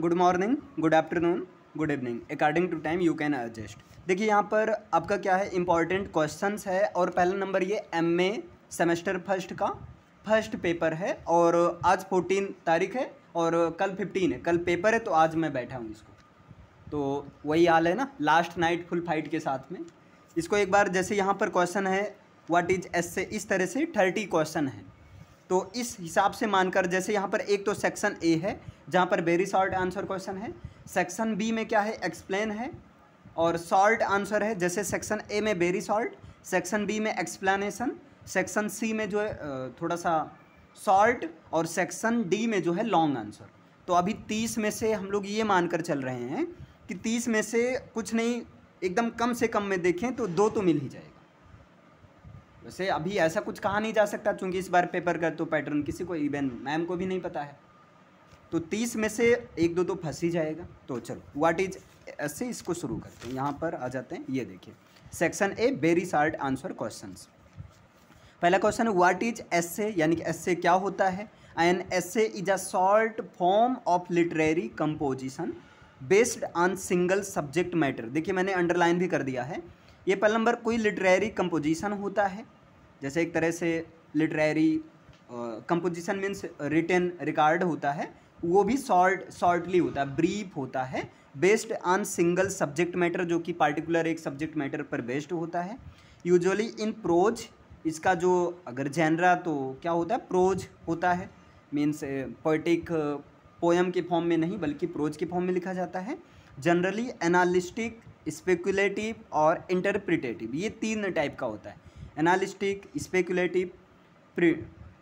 Good morning good afternoon good evening according to time you can adjust देखिए यहाँ पर आपका क्या है इंपॉर्टेंट क्वेश्चन है और पहला नंबर ये एम ए सेमेस्टर फर्स्ट का फर्स्ट पेपर है और आज फोर्टीन तारीख है और कल फिफ्टीन है कल पेपर है तो आज मैं बैठा हूँ इसको तो वही हाल है ना लास्ट नाइट फुल फाइट के साथ में इसको एक बार जैसे यहाँ पर क्वेश्चन है व्हाट इज एस से इस तरह से थर्टी क्वेश्चन है तो इस हिसाब से मानकर जैसे यहाँ पर एक तो सेक्शन ए है जहाँ पर वेरी शॉर्ट आंसर क्वेश्चन है सेक्शन बी में क्या है एक्सप्लेन है और शॉर्ट आंसर है जैसे सेक्शन ए में वेरी शॉर्ट सेक्शन बी में एक्सप्लेनेशन सेक्शन सी में जो है थोड़ा सा शॉर्ट और सेक्शन डी में जो है लॉन्ग आंसर तो अभी तीस में से हम लोग ये मानकर चल रहे हैं कि तीस में से कुछ नहीं एकदम कम से कम में देखें तो दो तो मिल ही जाएगा वैसे अभी ऐसा कुछ कहा नहीं जा सकता क्योंकि इस बार पेपर का तो पैटर्न किसी को इवन मैम को भी नहीं पता है तो तीस में से एक दो तो फंस ही जाएगा तो चलो वाट इज से इसको शुरू करते हैं यहाँ पर आ जाते हैं ये देखिए section A very short answer question पहला क्वेश्चन है व्हाट इज एस यानी कि एस क्या होता है and essay is a short form of literary composition based on single subject matter देखिए मैंने अंडरलाइन भी कर दिया है ये पहला नंबर कोई लिटरेरी कंपोजिशन होता है जैसे एक तरह से literary composition means written record होता है वो भी शॉर्ट शॉर्टली होता है ब्रीफ होता है based on single subject matter जो कि पार्टिकुलर एक सब्जेक्ट मैटर पर बेस्ड होता है यूजुअली इन प्रोज इसका जो अगर जैनरा तो क्या होता है प्रोज होता है मीन्स पोइटिक पोएम के फॉर्म में नहीं बल्कि प्रोज के फॉर्म में लिखा जाता है जनरली एनालिस्टिक स्पेकुलेटिव और इंटरप्रिटेटिव ये तीन टाइप का होता है एनालिस्टिक स्पेकुलेटिव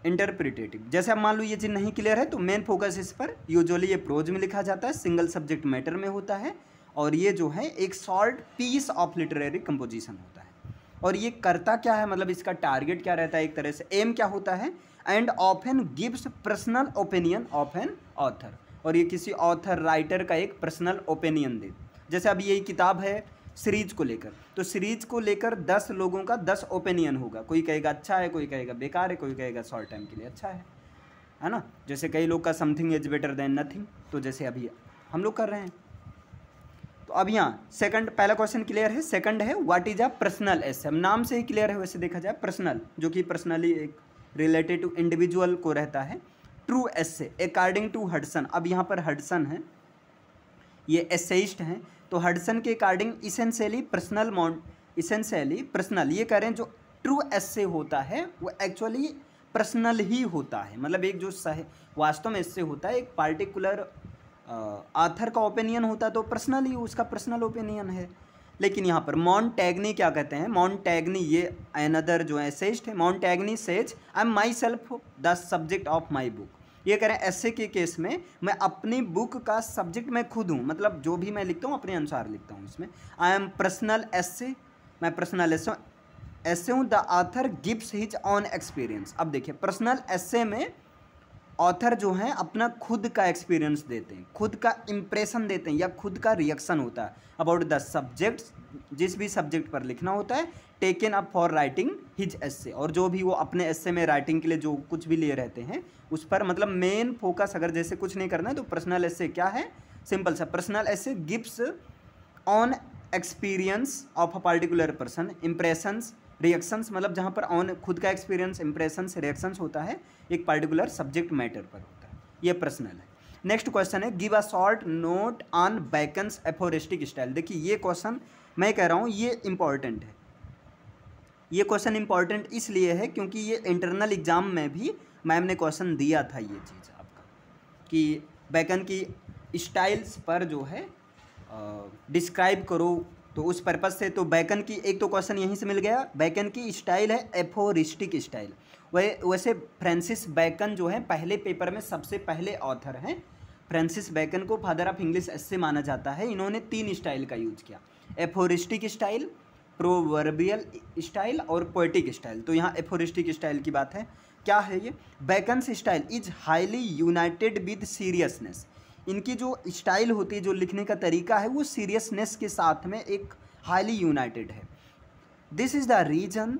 इंटरप्रिटेटिव जैसे आप मान लो ये चीज़ नहीं क्लियर है तो मेन फोकस इस पर यूजली ये प्रोज में लिखा जाता है सिंगल सब्जेक्ट मैटर में होता है और ये जो है एक short piece of literary composition होता है और ये करता क्या है मतलब इसका टारगेट क्या रहता है एक तरह से एम क्या होता है and an gives personal opinion of an author और ये किसी ऑथर राइटर का एक पर्सनल ओपिनियन दे जैसे अब ये किताब है सीरीज को लेकर तो सीरीज को लेकर दस लोगों का दस ओपिनियन होगा कोई कहेगा अच्छा है कोई कहेगा बेकार है कोई कहेगा शॉर्ट टाइम के लिए अच्छा है है ना जैसे कई लोग का something is better then nothing तो जैसे अभी हम लोग कर रहे हैं तो अब यहाँ सेकंड पहला क्वेश्चन क्लियर है सेकंड है what is a personal essay नाम से ही क्लियर है वैसे देखा जाए पर्सनल जो कि पर्सनली एक रिलेटेड टू इंडिविजुअल को रहता है ट्रू एस से अकॉर्डिंग टू हडसन अब यहाँ पर हडसन है ये एसेइस्ट हैं तो हडसन के according essentially personal mount essentially personal ये कह रहे हैं जो ट्रू से होता है वो एक्चुअली पर्सनल ही होता है मतलब एक जो सह वास्तव में इससे होता है एक पार्टिकुलर आथर का ओपिनियन होता है तो पर्सनल ही उसका पर्सनल ओपिनियन है लेकिन यहाँ पर मॉन्टैगनी क्या कहते हैं मॉन्टैगनी ये अनदर जो है सेस्ट है Montaigne says I am myself the subject of my book ये कह रहे हैं ऐसे के केस में मैं अपनी बुक का सब्जेक्ट मैं खुद हूँ मतलब जो भी मैं लिखता हूँ अपने अनुसार लिखता हूँ इसमें आई एम पर्सनल ऐसे मैं पर्सनल ऐसे ऐसे हूँ the author gives his own experience अब देखिए पर्सनल ऐसे में ऑथर जो हैं अपना खुद का एक्सपीरियंस देते हैं खुद का इम्प्रेशन देते हैं या खुद का रिएक्शन होता है अबाउट द सब्जेक्ट जिस भी सब्जेक्ट पर लिखना होता है taken up for writing his essay और जो भी वो अपने एस्से में राइटिंग के लिए जो कुछ भी लिए रहते हैं उस पर मतलब मेन फोकस अगर जैसे कुछ नहीं करना है तो पर्सनल एस्से क्या है सिंपल सा personal essay gives own experience of a particular person impressions reactions मतलब जहाँ पर ऑन खुद का एक्सपीरियंस इम्प्रेशंस रिएक्शंस होता है एक पर्टिकुलर सब्जेक्ट मैटर पर होता है ये पर्सनल है नेक्स्ट क्वेश्चन है give a short note on Bacon's aphoristic style देखिए ये क्वेश्चन मैं कह रहा हूँ ये इंपॉर्टेंट है ये क्वेश्चन इंपॉर्टेंट इसलिए है क्योंकि ये इंटरनल एग्ज़ाम में भी मैम ने क्वेश्चन दिया था ये चीज़ आपका कि बैकन की स्टाइल्स पर जो है डिस्क्राइब करो तो उस पर्पज़ से तो बैकन की एक तो क्वेश्चन यहीं से मिल गया बैकन की स्टाइल है एफोरिस्टिक स्टाइल वह वैसे फ्रांसिस बैकन जो है पहले पेपर में सबसे पहले ऑथर हैं फ्रांसिस बैकन को फादर ऑफ इंग्लिश एस से माना जाता है इन्होंने तीन स्टाइल का यूज किया एफोरिस्टिक स्टाइल प्रोवर्बियल स्टाइल और पोइटिक स्टाइल तो यहाँ एफोरिस्टिक स्टाइल की बात है क्या है ये Bacon's style is highly united with seriousness इनकी जो स्टाइल होती है जो लिखने का तरीका है वो सीरियसनेस के साथ में एक हाईली यूनाइटेड है this is the reason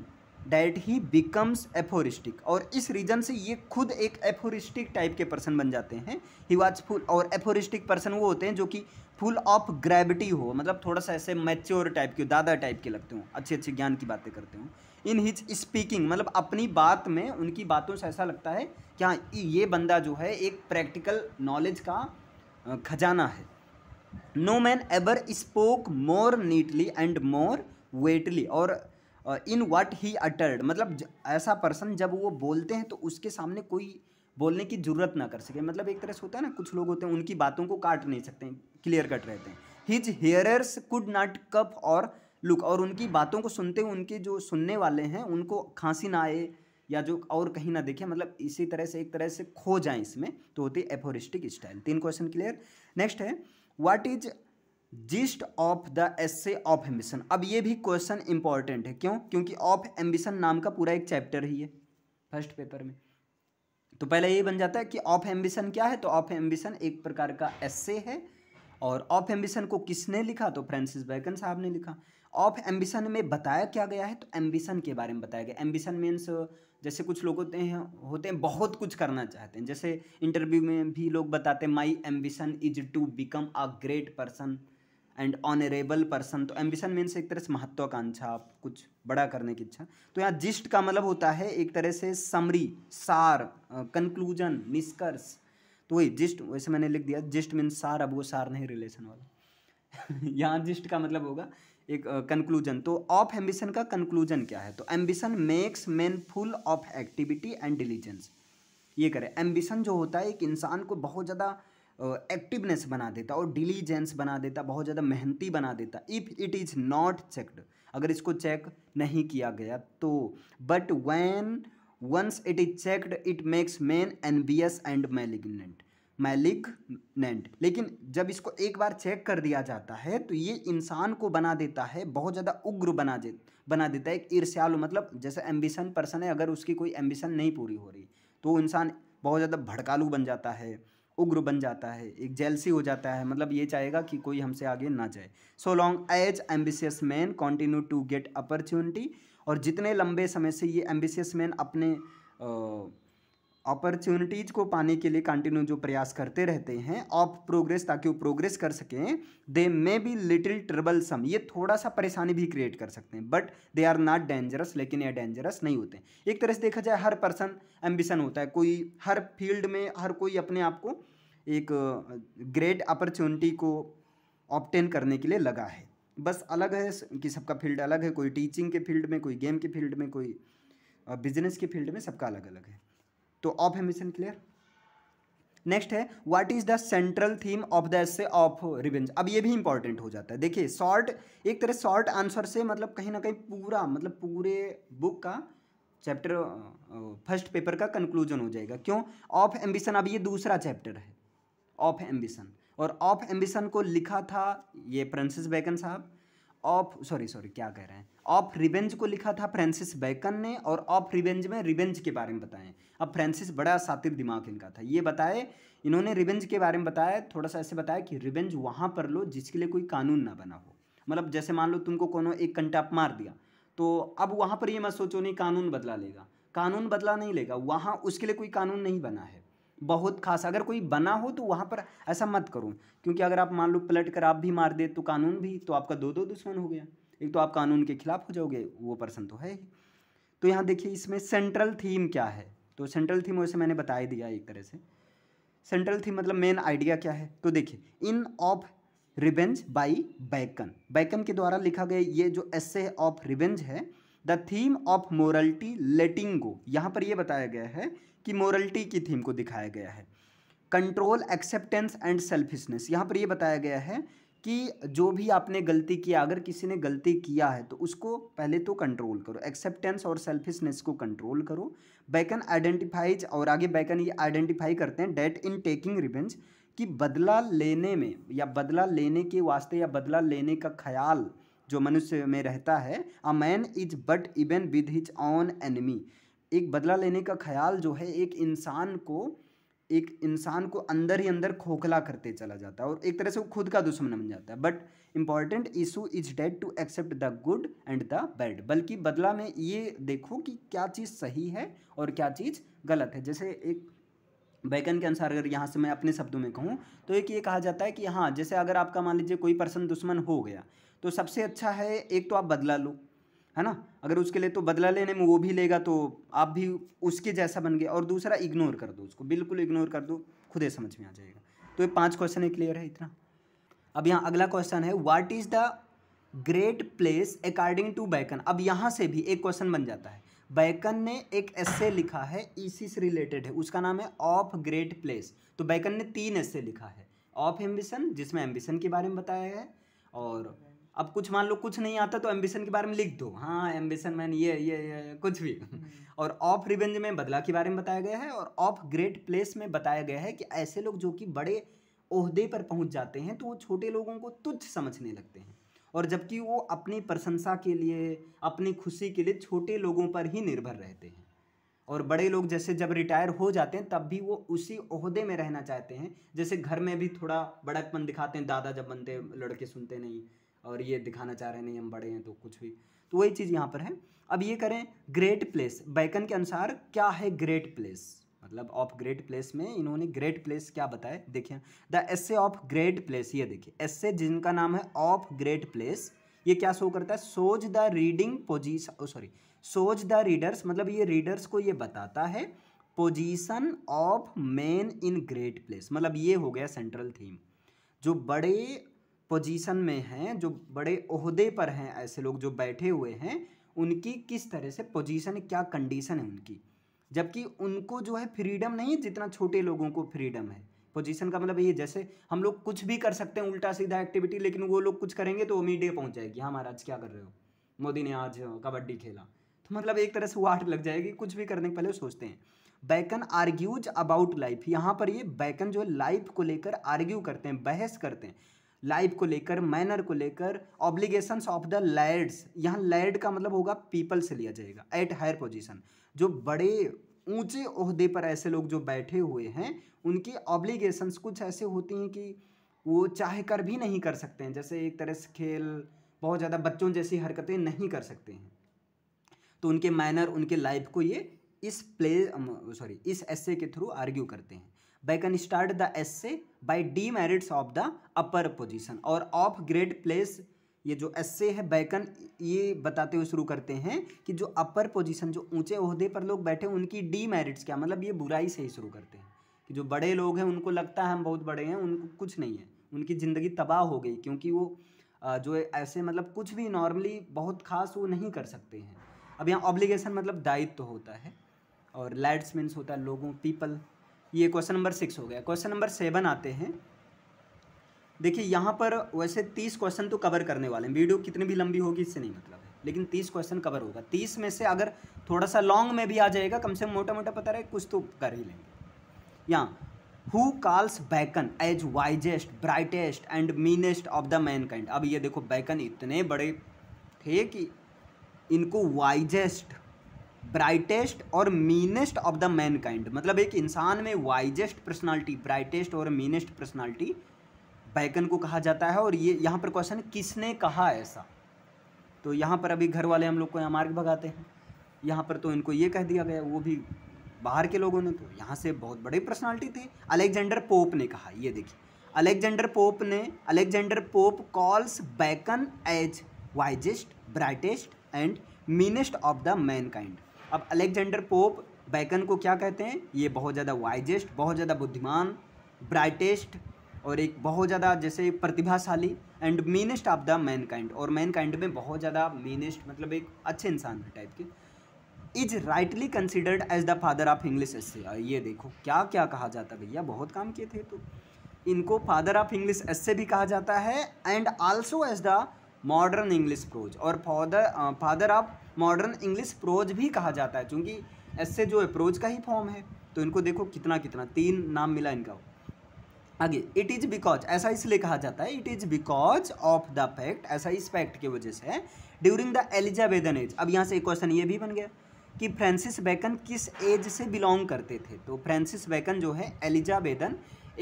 that he becomes aphoristic और इस रीजन से ये खुद एक एफोरिस्टिक टाइप के पर्सन बन जाते हैं ही वॉज फुल और एफोरिस्टिक पर्सन वो होते हैं जो कि फुल ऑफ ग्रेविटी हो मतलब थोड़ा सा ऐसे मैच्योर टाइप के दादा टाइप के लगते हो अच्छे अच्छे ज्ञान की बातें करते हूँ इन हिज स्पीकिंग मतलब अपनी बात में उनकी बातों से ऐसा लगता है कि हाँ ये बंदा जो है एक प्रैक्टिकल नॉलेज का खजाना है no man ever spoke more neatly and more weightily or in what he uttered मतलब ऐसा पर्सन जब वो बोलते हैं तो उसके सामने कोई बोलने की ज़रूरत ना कर सके मतलब एक तरह से होता है ना कुछ लोग होते हैं उनकी बातों को काट नहीं सकते क्लियर कट रहते हैं his hearers could not cough or look or उनकी बातों को सुनते हुए उनके जो सुनने वाले हैं उनको खांसी ना आए या जो और कहीं ना देखें मतलब इसी तरह से एक तरह से खो जाए इसमें तो होती है एफोरिस्टिक स्टाइल तीन क्वेश्चन क्लियर नेक्स्ट है what is gist of the essay of ambition अब ये भी क्वेश्चन इंपॉर्टेंट है क्यों क्योंकि ऑफ एम्बिशन नाम का पूरा एक चैप्टर ही है फर्स्ट पेपर में तो पहले ये बन जाता है कि ऑफ एम्बिशन क्या है तो ऑफ एम्बिशन एक प्रकार का एस्से है और ऑफ एम्बिशन को किसने लिखा तो फ्रांसिस बैकन साहब ने लिखा ऑफ एम्बिशन में बताया क्या गया है तो एम्बिशन के बारे में बताया गया एम्बिशन मीन्स जैसे कुछ लोग होते हैं होते हैं बहुत कुछ करना चाहते हैं जैसे इंटरव्यू में भी लोग बताते हैं my ambition is to become a great person and honourable person तो एम्बिशन मीन्स एक तरह से महत्वाकांक्षा कुछ बड़ा करने की इच्छा तो यहाँ जिस्ट का मतलब होता है एक तरह से समरी सार कंक्लूजन निष्कर्ष तो वही जिस्ट वैसे मैंने लिख दिया जिस्ट मीन्स सार अब वो सार नहीं रिलेशन वाला यहाँ जिस्ट का मतलब होगा एक कंक्लूजन uh, तो ऑफ एम्बिशन का कंक्लूजन क्या है तो ambition makes man full of activity and diligence ये करें एम्बिशन जो होता है एक इंसान को बहुत ज़्यादा एक्टिवनेस बना देता और डिलीजेंस बना देता बहुत ज़्यादा मेहनती बना देता if it is not checked अगर इसको चेक नहीं किया गया तो but when once it is checked it makes man envious and malignant malignant लेकिन जब इसको एक बार चेक कर दिया जाता है तो ये इंसान को बना देता है बहुत ज़्यादा उग्र बना दे बना देता है एक ईर्ष्यालु मतलब जैसे एम्बिशन पर्सन है अगर उसकी कोई एम्बिशन नहीं पूरी हो रही तो इंसान बहुत ज़्यादा भड़कालू बन जाता है उग्र बन जाता है एक जेलसी हो जाता है मतलब ये चाहेगा कि कोई हमसे आगे ना जाए so long as ambitious man continue to get opportunity और जितने लंबे समय से ये एम्बिशियस मैन अपने आ, अपॉर्चुनिटीज़ को पाने के लिए कंटिन्यू जो प्रयास करते रहते हैं ऑफ प्रोग्रेस ताकि वो प्रोग्रेस कर सकें they may be little troublesome ये थोड़ा सा परेशानी भी क्रिएट कर सकते हैं but they are not dangerous लेकिन ये डेंजरस नहीं होते एक तरह से देखा जाए हर पर्सन एम्बिशन होता है कोई हर फील्ड में हर कोई अपने आप को एक ग्रेट अपॉर्चुनिटी को ऑप्टेन करने के लिए लगा है बस अलग है कि सबका फील्ड अलग है कोई टीचिंग के फील्ड में कोई गेम के फील्ड में कोई बिजनेस के फील्ड में सबका अलग अलग है तो ऑफ है मिशन क्लियर नेक्स्ट है what is the central theme of the S of revenge अब ये भी इंपॉर्टेंट हो जाता है देखिए शॉर्ट एक तरह शॉर्ट आंसर से मतलब कहीं ना कहीं पूरा मतलब पूरे बुक का चैप्टर फर्स्ट पेपर का कंक्लूजन हो जाएगा क्यों ऑफ एम्बिशन अब ये दूसरा चैप्टर है ऑफ एम्बिशन और ऑफ एम्बिशन को लिखा था ये फ्रांसिस बैकन साहब ऑफ सॉरी सॉरी क्या कह रहे हैं ऑफ रिवेंज को लिखा था फ्रांसिस बैकन ने और ऑफ रिवेंज में रिवेंज के बारे में बताएं अब फ्रांसिस बड़ा सातिर दिमाग इनका था ये बताए इन्होंने रिवेंज के बारे में बताया थोड़ा सा ऐसे बताया कि रिवेंज वहाँ पर लो जिसके लिए कोई कानून ना बना हो मतलब जैसे मान लो तुमको कोनो एक कंटाप मार दिया तो अब वहाँ पर ये मत सोचो नहीं कानून बदला लेगा कानून बदला नहीं लेगा वहाँ उसके लिए कोई कानून नहीं बना है बहुत खास अगर कोई बना हो तो वहाँ पर ऐसा मत करो क्योंकि अगर आप मान लो पलट कर आप भी मार दे तो कानून भी तो आपका दो दो दुश्मन हो गया एक तो आप कानून के खिलाफ हो जाओगे वो पर्सन तो है ही तो यहाँ देखिए इसमें सेंट्रल थीम क्या है तो सेंट्रल थीम वैसे मैंने बता ही दिया एक तरह से सेंट्रल थीम मतलब मेन आइडिया क्या है तो देखिए in of revenge by Bacon Bacon के द्वारा लिखा गया ये जो एसे ऑफ रिवेंज है the theme of morality letting go यहाँ पर यह बताया गया है कि मोरलिटी की थीम को दिखाया गया है कंट्रोल एक्सेप्टेंस एंड सेल्फिशनेस यहाँ पर यह बताया गया है कि जो भी आपने गलती किया अगर किसी ने गलती किया है तो उसको पहले तो कंट्रोल करो एक्सेप्टेंस और सेल्फिशनेस को कंट्रोल करो बैकन आइडेंटिफाइज और आगे बैकन ये आइडेंटिफाई करते हैं डेट इन टेकिंग रिवेंज कि बदला लेने में या बदला लेने के वास्ते या बदला लेने का ख्याल जो मनुष्य में रहता है a man is but even with his own enemy एक बदला लेने का ख्याल जो है एक इंसान को एक इंसान को अंदर ही अंदर खोखला करते चला जाता है और एक तरह से वो खुद का दुश्मन बन जाता है but important issue is that to accept the good and the bad बल्कि बदला में ये देखो कि क्या चीज़ सही है और क्या चीज़ गलत है जैसे एक बैकन के अनुसार अगर यहाँ से मैं अपने शब्दों में कहूँ तो एक ये कहा जाता है कि हाँ जैसे अगर आपका मान लीजिए कोई पर्सन दुश्मन हो गया तो सबसे अच्छा है एक तो आप बदला लो है ना अगर उसके लिए तो बदला लेने में वो भी लेगा तो आप भी उसके जैसा बन गए और दूसरा इग्नोर कर दो उसको बिल्कुल इग्नोर कर दो खुद ही समझ में आ जाएगा तो ये पांच क्वेश्चन है क्लियर है इतना अब यहाँ अगला क्वेश्चन है what is the great place according to Bacon अब यहाँ से भी एक क्वेश्चन बन जाता है बैकन ने एक एस्से लिखा है इसी से रिलेटेड है उसका नाम है ऑफ ग्रेट प्लेस तो बैकन ने तीन एस्से लिखा है ऑफ एम्बिशन जिसमें एम्बिशन के बारे में बताया है और अब कुछ मान लो कुछ नहीं आता तो एम्बिशन के बारे में लिख दो हाँ एम्बिशन मैन ये ये ये कुछ भी हम्म। और ऑफ रिवेंज में बदला के बारे में बताया गया है और ऑफ ग्रेट प्लेस में बताया गया है कि ऐसे लोग जो कि बड़े ओहदे पर पहुंच जाते हैं तो वो छोटे लोगों को तुच्छ समझने लगते हैं और जबकि वो अपनी प्रशंसा के लिए अपनी खुशी के लिए छोटे लोगों पर ही निर्भर रहते हैं और बड़े लोग जैसे जब रिटायर हो जाते हैं तब भी वो उसी ओहदे में रहना चाहते हैं जैसे घर में भी थोड़ा बड़कपन दिखाते हैं दादा जब बनते लड़के सुनते नहीं और ये दिखाना चाह रहे हैं नहीं हम बड़े हैं तो कुछ भी तो वही चीज़ यहाँ पर है अब ये करें ग्रेट प्लेस बैकन के अनुसार क्या है ग्रेट प्लेस मतलब ऑफ ग्रेट प्लेस में इन्होंने ग्रेट प्लेस क्या बताया देखिए the S of great place ये देखिए एस जिनका नाम है ऑफ ग्रेट प्लेस ये क्या शो करता है shows the reading position sorry shows the readers मतलब ये रीडर्स को ये बताता है position of man in great place मतलब ये हो गया सेंट्रल थीम जो बड़े पोजीशन में हैं जो बड़े अहदे पर हैं ऐसे लोग जो बैठे हुए हैं उनकी किस तरह से पोजीशन क्या कंडीशन है उनकी जबकि उनको जो है फ्रीडम नहीं है जितना छोटे लोगों को फ्रीडम है पोजीशन का मतलब ये जैसे हम लोग कुछ भी कर सकते हैं उल्टा सीधा एक्टिविटी लेकिन वो लोग कुछ करेंगे तो वो मीडिया पहुंच जाएगी हाँ महाराज क्या कर रहे हो मोदी ने आज कबड्डी खेला तो मतलब एक तरह से आठ लग जाएगी कुछ भी करने के पहले सोचते हैं बैकन आर्ग्यूज अबाउट लाइफ यहाँ पर ये बैकन जो है लाइफ को लेकर आर्ग्यू करते हैं बहस करते हैं लाइफ को लेकर मैनर को लेकर ऑब्लिगेशंस ऑफ द लैड्स यहाँ लैड का मतलब होगा पीपल से लिया जाएगा एट हायर पोजीशन जो बड़े ऊंचे ओहदे पर ऐसे लोग जो बैठे हुए हैं उनकी ऑब्लिगेशंस कुछ ऐसे होती हैं कि वो चाह कर भी नहीं कर सकते हैं जैसे एक तरह से खेल बहुत ज़्यादा बच्चों जैसी हरकतें नहीं कर सकते हैं तो उनके मैनर उनके लाइफ को ये इस प्ले सॉरी इस एस्से के थ्रू आर्ग्यू करते हैं start the essay the by the merits of the upper position और ऑफ ग्रेट प्लेस ये जो से है बैकन ये बताते हुए शुरू करते हैं कि जो अपर पोजीशन जो ऊंचे अहदे पर लोग बैठे उनकी डी मेरिट्स क्या मतलब ये बुराई से ही शुरू करते हैं कि जो बड़े लोग हैं उनको लगता है हम बहुत बड़े हैं उनको कुछ नहीं है उनकी ज़िंदगी तबाह हो गई क्योंकि वो जो ऐसे मतलब कुछ भी नॉर्मली बहुत खास वो नहीं कर सकते हैं अब यहाँ ऑब्लिगेशन मतलब दायित्व तो होता है और लाइट्स मीन्स होता है लोगों पीपल ये क्वेश्चन नंबर सिक्स हो गया क्वेश्चन नंबर सेवन आते हैं देखिए यहाँ पर वैसे तीस क्वेश्चन तो कवर करने वाले हैं वीडियो कितनी भी लंबी होगी इससे नहीं मतलब है लेकिन तीस क्वेश्चन कवर होगा तीस में से अगर थोड़ा सा लॉन्ग में भी आ जाएगा कम से कम मोटा मोटा पता रहे कुछ तो कर ही लेंगे यहाँ who calls Bacon as wisest brightest and meanest of the mankind अब ये देखो बैकन इतने बड़े थे कि इनको वाइजेस्ट ब्राइटेस्ट और meanest of the mankind मतलब एक इंसान में वाइजेस्ट पर्सनालिटी ब्राइटेस्ट और मीनेस्ट पर्सनालिटी बैकन को कहा जाता है और ये यहाँ पर क्वेश्चन किसने कहा ऐसा तो यहाँ पर अभी घर वाले हम लोग को यहाँ मार्ग भगाते हैं यहाँ पर तो इनको ये कह दिया गया वो भी बाहर के लोगों ने तो यहाँ से बहुत बड़ी पर्सनालिटी थी अलेक्जेंडर पोप ने कहा ये देखिए अलेक्जेंडर पोप ने Alexander Pope calls Bacon as wisest brightest and meanest of the mankind अब अलेक्जेंडर पोप बैकन को क्या कहते हैं ये बहुत ज़्यादा वाइजेस्ट बहुत ज़्यादा बुद्धिमान ब्राइटेस्ट और एक बहुत ज़्यादा जैसे प्रतिभाशाली and meanest of the mankind और मैन काइंड में बहुत ज़्यादा मीनेस्ट मतलब एक अच्छे इंसान है टाइप के is rightly considered as the father of English essay ये देखो क्या क्या कहा जाता भैया बहुत काम किए थे तो इनको फादर ऑफ इंग्लिश एस भी कहा जाता है and also as the modern English prose और father father of modern English prose भी कहा जाता है क्योंकि ऐसे जो है प्रोज का ही फॉर्म है तो इनको देखो कितना कितना तीन नाम मिला इनका आगे इट इज़ बिकॉज ऐसा इसलिए कहा जाता है it is because of the fact ऐसा इस फैक्ट की वजह से ड्यूरिंग द एलिजाबेदन एज अब यहाँ से एक क्वेश्चन ये भी बन गया कि फ्रांसिस बैकन किस एज से बिलोंग करते थे तो फ्रांसिस बैकन जो है एलिजाबेदन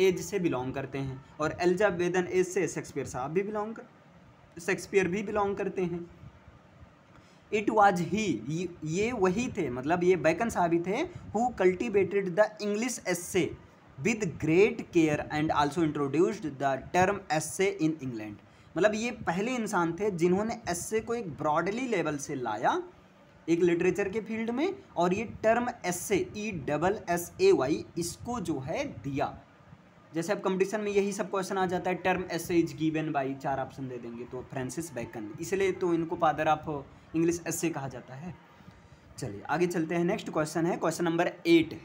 एज से बिलोंग करते हैं और एलिजाबेदन एज से शेक्सपियर साहब भी बिलोंग कर शेक्सपियर भी बिलोंग करते हैं इट वॉज ही ये वही थे मतलब ये बैकन साहब ही थे who cultivated the English essay with great care and also introduced the term essay in England मतलब ये पहले इंसान थे जिन्होंने एस्से को एक ब्रॉडली लेवल से लाया एक लिटरेचर के फील्ड में और ये term essay E double S A Y इसको जो है दिया जैसे अब कंपटीशन में यही सब क्वेश्चन आ जाता है term essay is given by चार ऑप्शन दे देंगे तो फ्रांसिस बैकन इसलिए तो इनको फादर ऑफ इंग्लिश एस कहा जाता है चलिए आगे चलते हैं नेक्स्ट क्वेश्चन है क्वेश्चन नंबर एट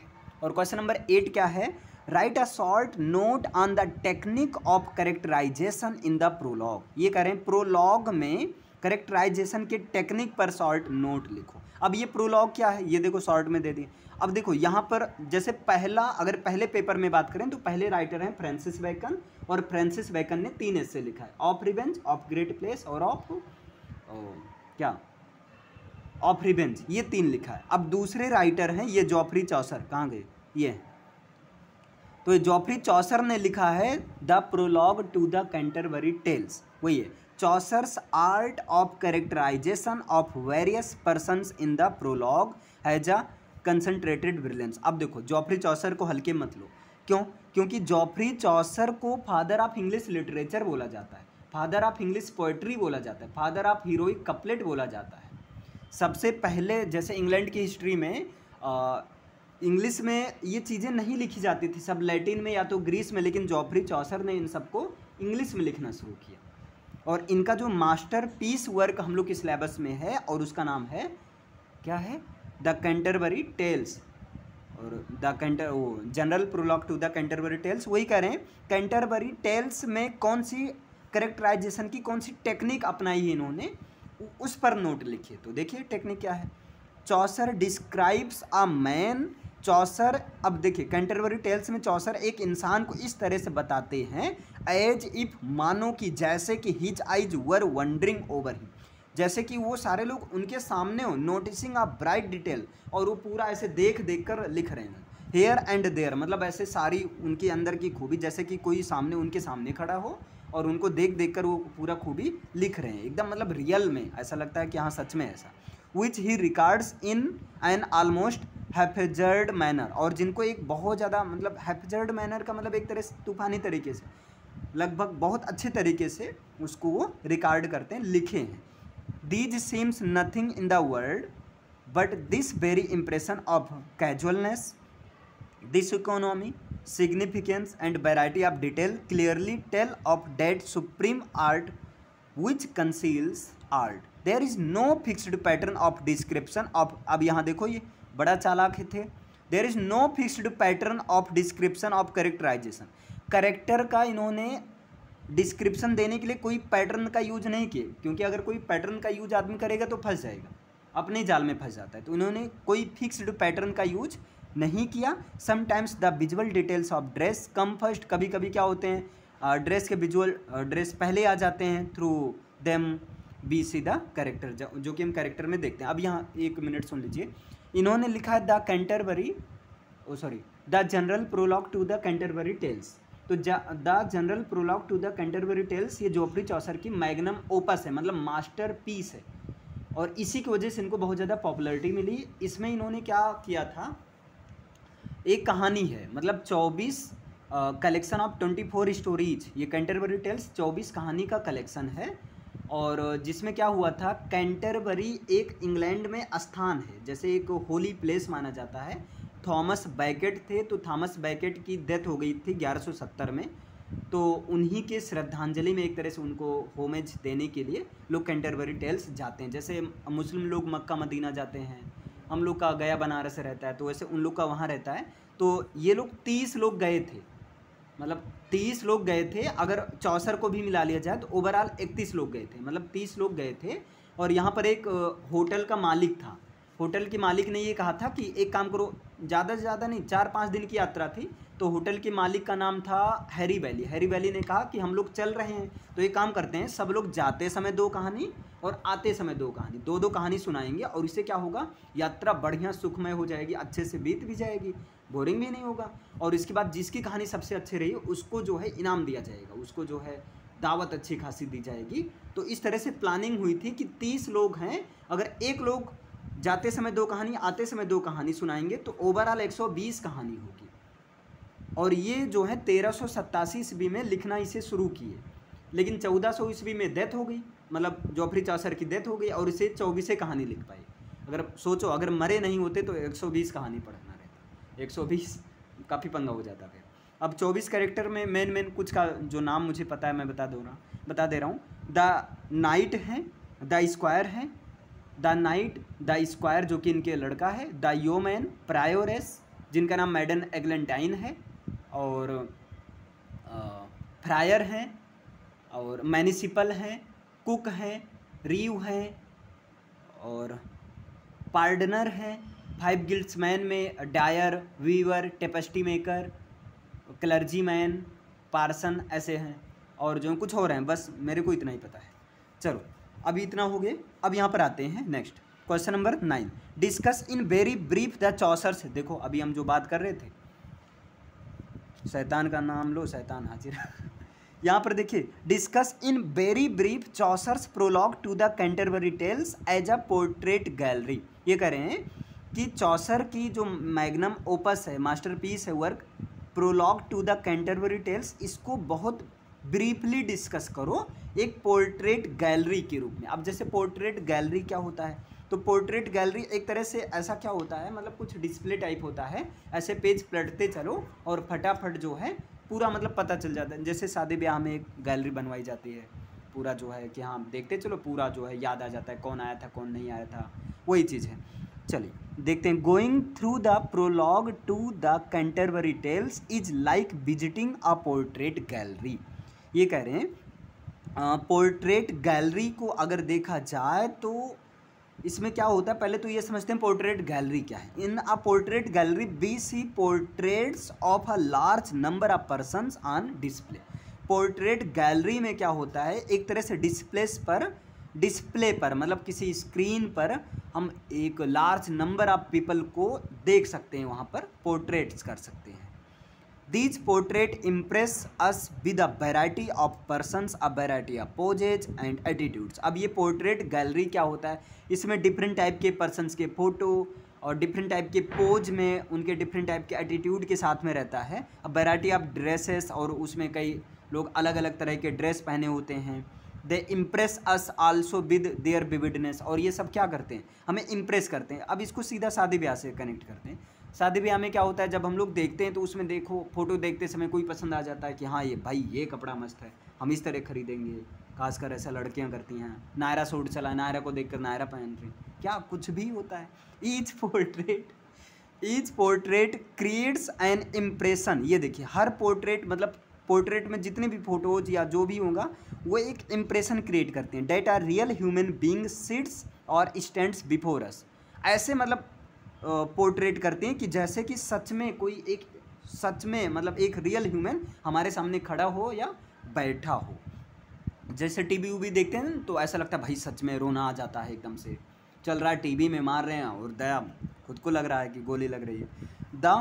और क्वेश्चन नंबर एट क्या है write a short note on the technique of characterization in the prologue ये कह रहे हैं प्रोलॉग में करेक्टराइजेशन के टेक्निक पर शॉर्ट नोट लिखो अब ये प्रोलॉग क्या है ये देखो शॉर्ट में दे दिए अब देखो यहाँ पर जैसे पहला अगर पहले पेपर में बात करें तो पहले राइटर हैं फ्रांसिस वैकन और फ्रेंसिस वैकन ने तीन ऐसे लिखा है of revenge of great place और ऑफ क्या ऑफ रिवेंज ये तीन लिखा है अब दूसरे राइटर हैं ये जॉफरी चौसर कहाँ गए ये तो जॉफरी चौसर ने लिखा है the prologue to the Canterbury Tales वही है Chaucer's art of characterization of various person in the prologue has a concentrated brilliance अब देखो जॉफरी चौसर को हल्के मत लो क्यों क्योंकि जॉफरी चौसर को फादर ऑफ इंग्लिश लिटरेचर बोला जाता है फादर ऑफ इंग्लिश पोइट्री बोला जाता है फादर ऑफ हीरोइक कपलेट बोला जाता है सबसे पहले जैसे इंग्लैंड की हिस्ट्री में आ, इंग्लिश में ये चीज़ें नहीं लिखी जाती थी सब लैटिन में या तो ग्रीस में लेकिन जॉफरी चौसर ने इन सबको इंग्लिश में लिखना शुरू किया और इनका जो मास्टर पीस वर्क हम लोग के सिलेबस में है और उसका नाम है क्या है द कैंटरबरी टेल्स और द कैंटर वो general prologue to the Canterbury Tales वही कह रहे हैं कैंटरबरी टेल्स में कौन सी करेक्टराइजेशन की कौन सी टेक्निक अपनाई है इन्होंने उस पर नोट लिखिए तो देखिए टेक्निक क्या है चौसर डिस्क्राइब्स अ मैन चौसर अब देखिए कंटरवरी टेल्स में चौसर एक इंसान को इस तरह से बताते हैं एज इफ मानो कि जैसे कि his eyes were wandering over him जैसे कि वो सारे लोग उनके सामने हो नोटिसिंग अ ब्राइट डिटेल और वो पूरा ऐसे देख देख कर लिख रहे हैं हेयर एंड देयर मतलब ऐसे सारी उनके अंदर की खूबी जैसे कि कोई सामने उनके सामने खड़ा हो और उनको देख देख कर वो पूरा खूबी लिख रहे हैं एकदम मतलब रियल में ऐसा लगता है कि हाँ सच में ऐसा which he records in an almost haphazard manner और जिनको एक बहुत ज़्यादा मतलब हैफेजर्ड मैनर का मतलब एक तरह से तूफानी तरीके से लगभग बहुत अच्छे तरीके से उसको वो रिकॉर्ड करते हैं लिखे हैं these seems nothing in the world but this very impression of casualness this economy significance and variety of detail clearly tell of that supreme art which conceals art there is no fixed pattern of description of अब यहाँ देखो ये बड़ा चालाक थे there is no fixed pattern of description of characterization character का इन्होंने description देने के लिए कोई पैटर्न का यूज नहीं किए क्योंकि अगर कोई पैटर्न का यूज आदमी करेगा तो फंस जाएगा अपने जाल में फंस जाता है तो इन्होंने कोई फिक्स्ड पैटर्न का यूज नहीं किया sometimes the visual details of dress come first कभी कभी क्या होते हैं ड्रेस के विजुअल ड्रेस पहले आ जाते हैं through them we see the character जो कि हम करेक्टर में देखते हैं अब यहाँ एक मिनट सुन लीजिए इन्होंने लिखा है the Canterbury O sorry the general prologue to the Canterbury Tales तो the general prologue to the Canterbury Tales ये जोपरी चौसर की मैग्नम ओपस है मतलब मास्टर पीस है और इसी की वजह से इनको बहुत ज़्यादा पॉपुलरिटी मिली इसमें इन्होंने क्या किया था एक कहानी है मतलब चौबीस collection of twenty four stories ये कैंटरबरी टेल्स चौबीस कहानी का कलेक्शन है और जिसमें क्या हुआ था कैंटरबरी एक इंग्लैंड में स्थान है जैसे एक होली प्लेस माना जाता है थॉमस बैकेट थे तो थॉमस बैकेट की डेथ हो गई थी 1170 में तो उन्हीं के श्रद्धांजलि में एक तरह से उनको होमेज देने के लिए लोग कैंटरबरी टेल्स जाते हैं जैसे मुस्लिम लोग मक्का मदीना जाते हैं हम लोग का गया बनारस रहता है तो वैसे उन लोग का वहाँ रहता है तो ये लोग तीस लोग गए थे मतलब तीस लोग गए थे अगर चौसर को भी मिला लिया जाए तो ओवरऑल इकतीस लोग गए थे मतलब तीस लोग गए थे और यहाँ पर एक होटल का मालिक था होटल के मालिक ने ये कहा था कि एक काम करो ज़्यादा से ज़्यादा नहीं चार पाँच दिन की यात्रा थी तो होटल के मालिक का नाम था हैरी वैली हैरी वैली ने कहा कि हम लोग चल रहे हैं तो एक काम करते हैं सब लोग जाते समय दो कहानी और आते समय दो कहानी दो दो कहानी सुनाएंगे और इससे क्या होगा यात्रा बढ़िया सुखमय हो जाएगी अच्छे से बीत भी जाएगी बोरिंग भी नहीं होगा और इसके बाद जिसकी कहानी सबसे अच्छी रही उसको जो है इनाम दिया जाएगा उसको जो है दावत अच्छी खासी दी जाएगी तो इस तरह से प्लानिंग हुई थी कि तीस लोग हैं अगर एक लोग जाते समय दो कहानी आते समय दो कहानी सुनाएंगे तो ओवरऑल 120 कहानी होगी और ये जो है तेरह सौ सत्तासी ईस्वी में लिखना इसे शुरू किए लेकिन चौदह सौ ईस्वी में डेथ हो गई मतलब जॉफरी चौसर की डेथ हो गई और इसे चौबीसें कहानी लिख पाए अगर सोचो अगर मरे नहीं होते तो 120 कहानी पढ़ना रहता 120 काफ़ी पंगा हो जाता फिर अब 24 कैरेक्टर में मेन मेन कुछ का जो नाम मुझे पता है मैं बता दो रहा बता दे रहा हूँ द नाइट है द स्क्वायर है द नाइट द स्क्वायर जो कि इनके लड़का है द योमैन प्रायोरेस जिनका नाम मैडन एग्लेंटाइन है और फ्रायर हैं और मैनिसिपल हैं कुक हैं रीव हैं और पार्डनर हैं फाइव गिल्ड्स मैन में dyer weaver tapestry maker clergyman parson ऐसे हैं और जो कुछ हो रहे हैं बस मेरे को इतना ही पता है चलो अभी इतना हो गया अब यहाँ पर आते हैं next question number nine discuss in very brief the Chaucer's देखो अभी हम जो बात कर रहे थे शैतान का नाम लो शैतान हाजिर यहाँ पर देखिए discuss in very brief Chaucer's prologue to the Canterbury Tales as a portrait gallery ये कह रहे हैं कि चौसर की जो मैग्नम ओपस है मास्टरपीस है work prologue to the Canterbury Tales इसको बहुत ब्रीफली डिस्कस करो एक पोर्ट्रेट गैलरी के रूप में अब जैसे पोर्ट्रेट गैलरी क्या होता है तो पोर्ट्रेट गैलरी एक तरह से ऐसा क्या होता है मतलब कुछ डिस्प्ले टाइप होता है ऐसे पेज पलटते चलो और फटाफट जो है पूरा मतलब पता चल जाता है जैसे शादी ब्याह में एक गैलरी बनवाई जाती है पूरा जो है कि हाँ देखते चलो पूरा जो है याद आ जाता है कौन आया था कौन नहीं आया था वही चीज़ है चलिए देखते हैं going through the prologue to the Canterbury Tales is like visiting a portrait gallery ये कह रहे हैं पोर्ट्रेट गैलरी को अगर देखा जाए तो इसमें क्या होता है पहले तो ये समझते हैं पोर्ट्रेट गैलरी क्या है in a portrait gallery we see portraits of a large number of person on display portrait gallery में क्या होता है एक तरह से डिस्प्लेस पर डिस्प्ले पर मतलब किसी स्क्रीन पर हम एक लार्ज नंबर ऑफ पीपल को देख सकते हैं वहाँ पर पोर्ट्रेट्स कर सकते हैं these portrait impress us with a variety of person a variety of poses and attitudes अब ये पोर्ट्रेट गैलरी क्या होता है इसमें डिफरेंट टाइप के पर्सनस के फ़ोटो और डिफरेंट टाइप के पोज में उनके डिफरेंट टाइप के एटीट्यूड के साथ में रहता है अब वेराइटी ऑफ ड्रेसेस और उसमें कई लोग अलग अलग तरह के ड्रेस पहने होते हैं they impress us also with their vividness और ये सब क्या करते हैं हमें इम्प्रेस करते हैं अब इसको सीधा शादी ब्याह से कनेक्ट करते हैं शादी ब्याह में क्या होता है जब हम लोग देखते हैं तो उसमें देखो फोटो देखते समय कोई पसंद आ जाता है कि हाँ ये भाई ये कपड़ा मस्त है हम इस तरह खरीदेंगे खासकर ऐसा लड़कियाँ करती हैं नायरा सूट चला नायरा को देख नायरा पहन रही क्या कुछ भी होता है each portrait each portrait creates an impression ये देखिए हर पोर्ट्रेट मतलब पोर्ट्रेट में जितने भी फोटोज या जो भी होगा वो एक इम्प्रेशन क्रिएट करते हैं that are real human being sits और स्टैंड्स बिफोर अस ऐसे मतलब पोर्ट्रेट करते हैं कि जैसे कि सच में कोई एक सच में मतलब एक रियल ह्यूमन हमारे सामने खड़ा हो या बैठा हो जैसे टीवी वी देखते हैं तो ऐसा लगता है भाई सच में रोना आ जाता है एकदम से चल रहा है टीवी में मार रहे हैं और दया खुद को लग रहा है कि गोली लग रही है the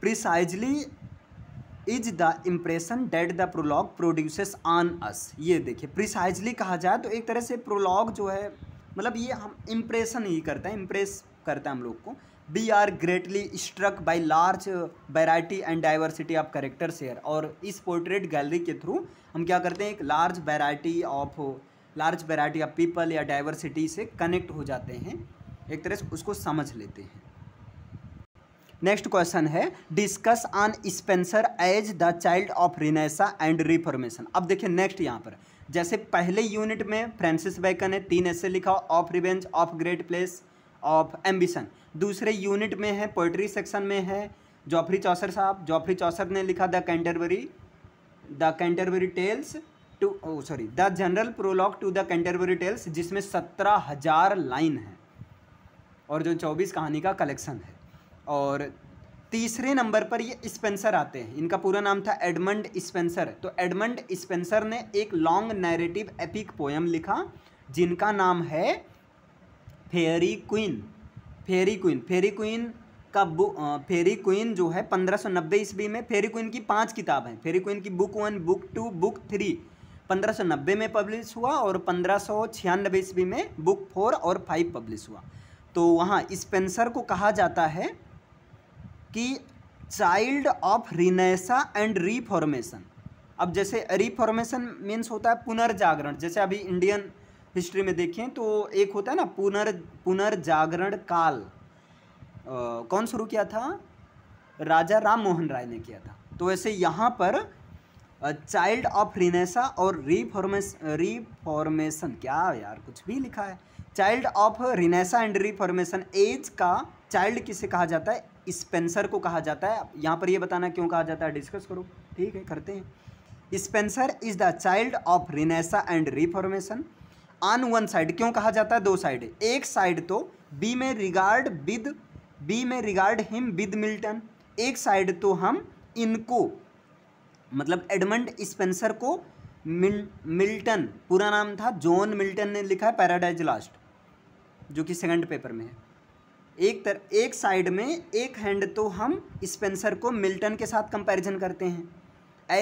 precisely is the impression that the prologue produces on us ये देखिए प्रिसाइजली कहा जाए तो एक तरह से प्रोलॉग जो है मतलब ये हम इम्प्रेशन ही करता है इम्प्रेस करता है हम लोग को we are greatly struck by large variety and diversity of characters here और इस पोर्ट्रेट गैलरी के थ्रू हम क्या करते हैं एक large variety of large variety of people या डाइवर्सिटी से कनेक्ट हो जाते हैं एक तरह से उसको समझ लेते हैं नेक्स्ट क्वेश्चन है discuss on Spenser as the child of Renaissance and Reformation अब देखिए नेक्स्ट यहाँ पर जैसे पहले यूनिट में फ्रांसिस बैकन ने तीन ऐसे लिखा of revenge of great place of ambition दूसरे यूनिट में है पोइट्री सेक्शन में है जॉफरी चौसर साहब जॉफरी चौसर ने लिखा the Canterbury the Canterbury Tales to sorry the general prologue to the Canterbury Tales जिसमें सत्रह हज़ार लाइन है और जो चौबीस कहानी का कलेक्शन है और तीसरे नंबर पर ये स्पेंसर आते हैं इनका पूरा नाम था एडमंड स्पेंसर तो एडमंड स्पेंसर ने एक लॉन्ग नैरेटिव एपिक पोएम लिखा जिनका नाम है Faerie Queene Faerie Queene Faerie Queene का बुक फेरी क्वीन जो है पंद्रह सौ नब्बे ईस्वी में फेरी क्वीन की पांच किताब हैं फेरी क्वीन की book one book two book three पंद्रह सौ नब्बे में पब्लिश हुआ और पंद्रह सौ छियानबे ईस्वी में बुक फोर और फाइव पब्लिश हुआ तो वहाँ स्पेंसर को कहा जाता है कि child of Renaissance and Reformation अब जैसे रिफॉर्मेशन मीन्स होता है पुनर्जागरण जैसे अभी इंडियन हिस्ट्री में देखें तो एक होता है ना पुनर् पुनर्जागरण काल आ, कौन शुरू किया था राजा राम मोहन राय ने किया था तो वैसे यहाँ पर चाइल्ड ऑफ रिनेसा और रिफॉर्मेश रिफॉर्मेशन क्या यार कुछ भी लिखा है child of Renaissance and Reformation age का चाइल्ड किसे कहा जाता है स्पेंसर को कहा जाता है यहाँ पर ये बताना क्यों कहा जाता है डिस्कस करो ठीक है करते हैं Spenser is the child of Renaissance and Reformation on one side क्यों कहा जाता है दो साइड एक साइड तो बी में रिगार्ड विद बी में रिगार्ड हिम विद मिल्टन एक साइड तो हम इनको मतलब एडमंड स्पेंसर को मिल मिल्टन पूरा नाम था जॉन मिल्टन ने लिखा है पैराडाइज लास्ट जो कि सेकंड पेपर में है एक तर एक साइड में एक हैंड तो हम स्पेंसर को मिल्टन के साथ कंपैरिजन करते हैं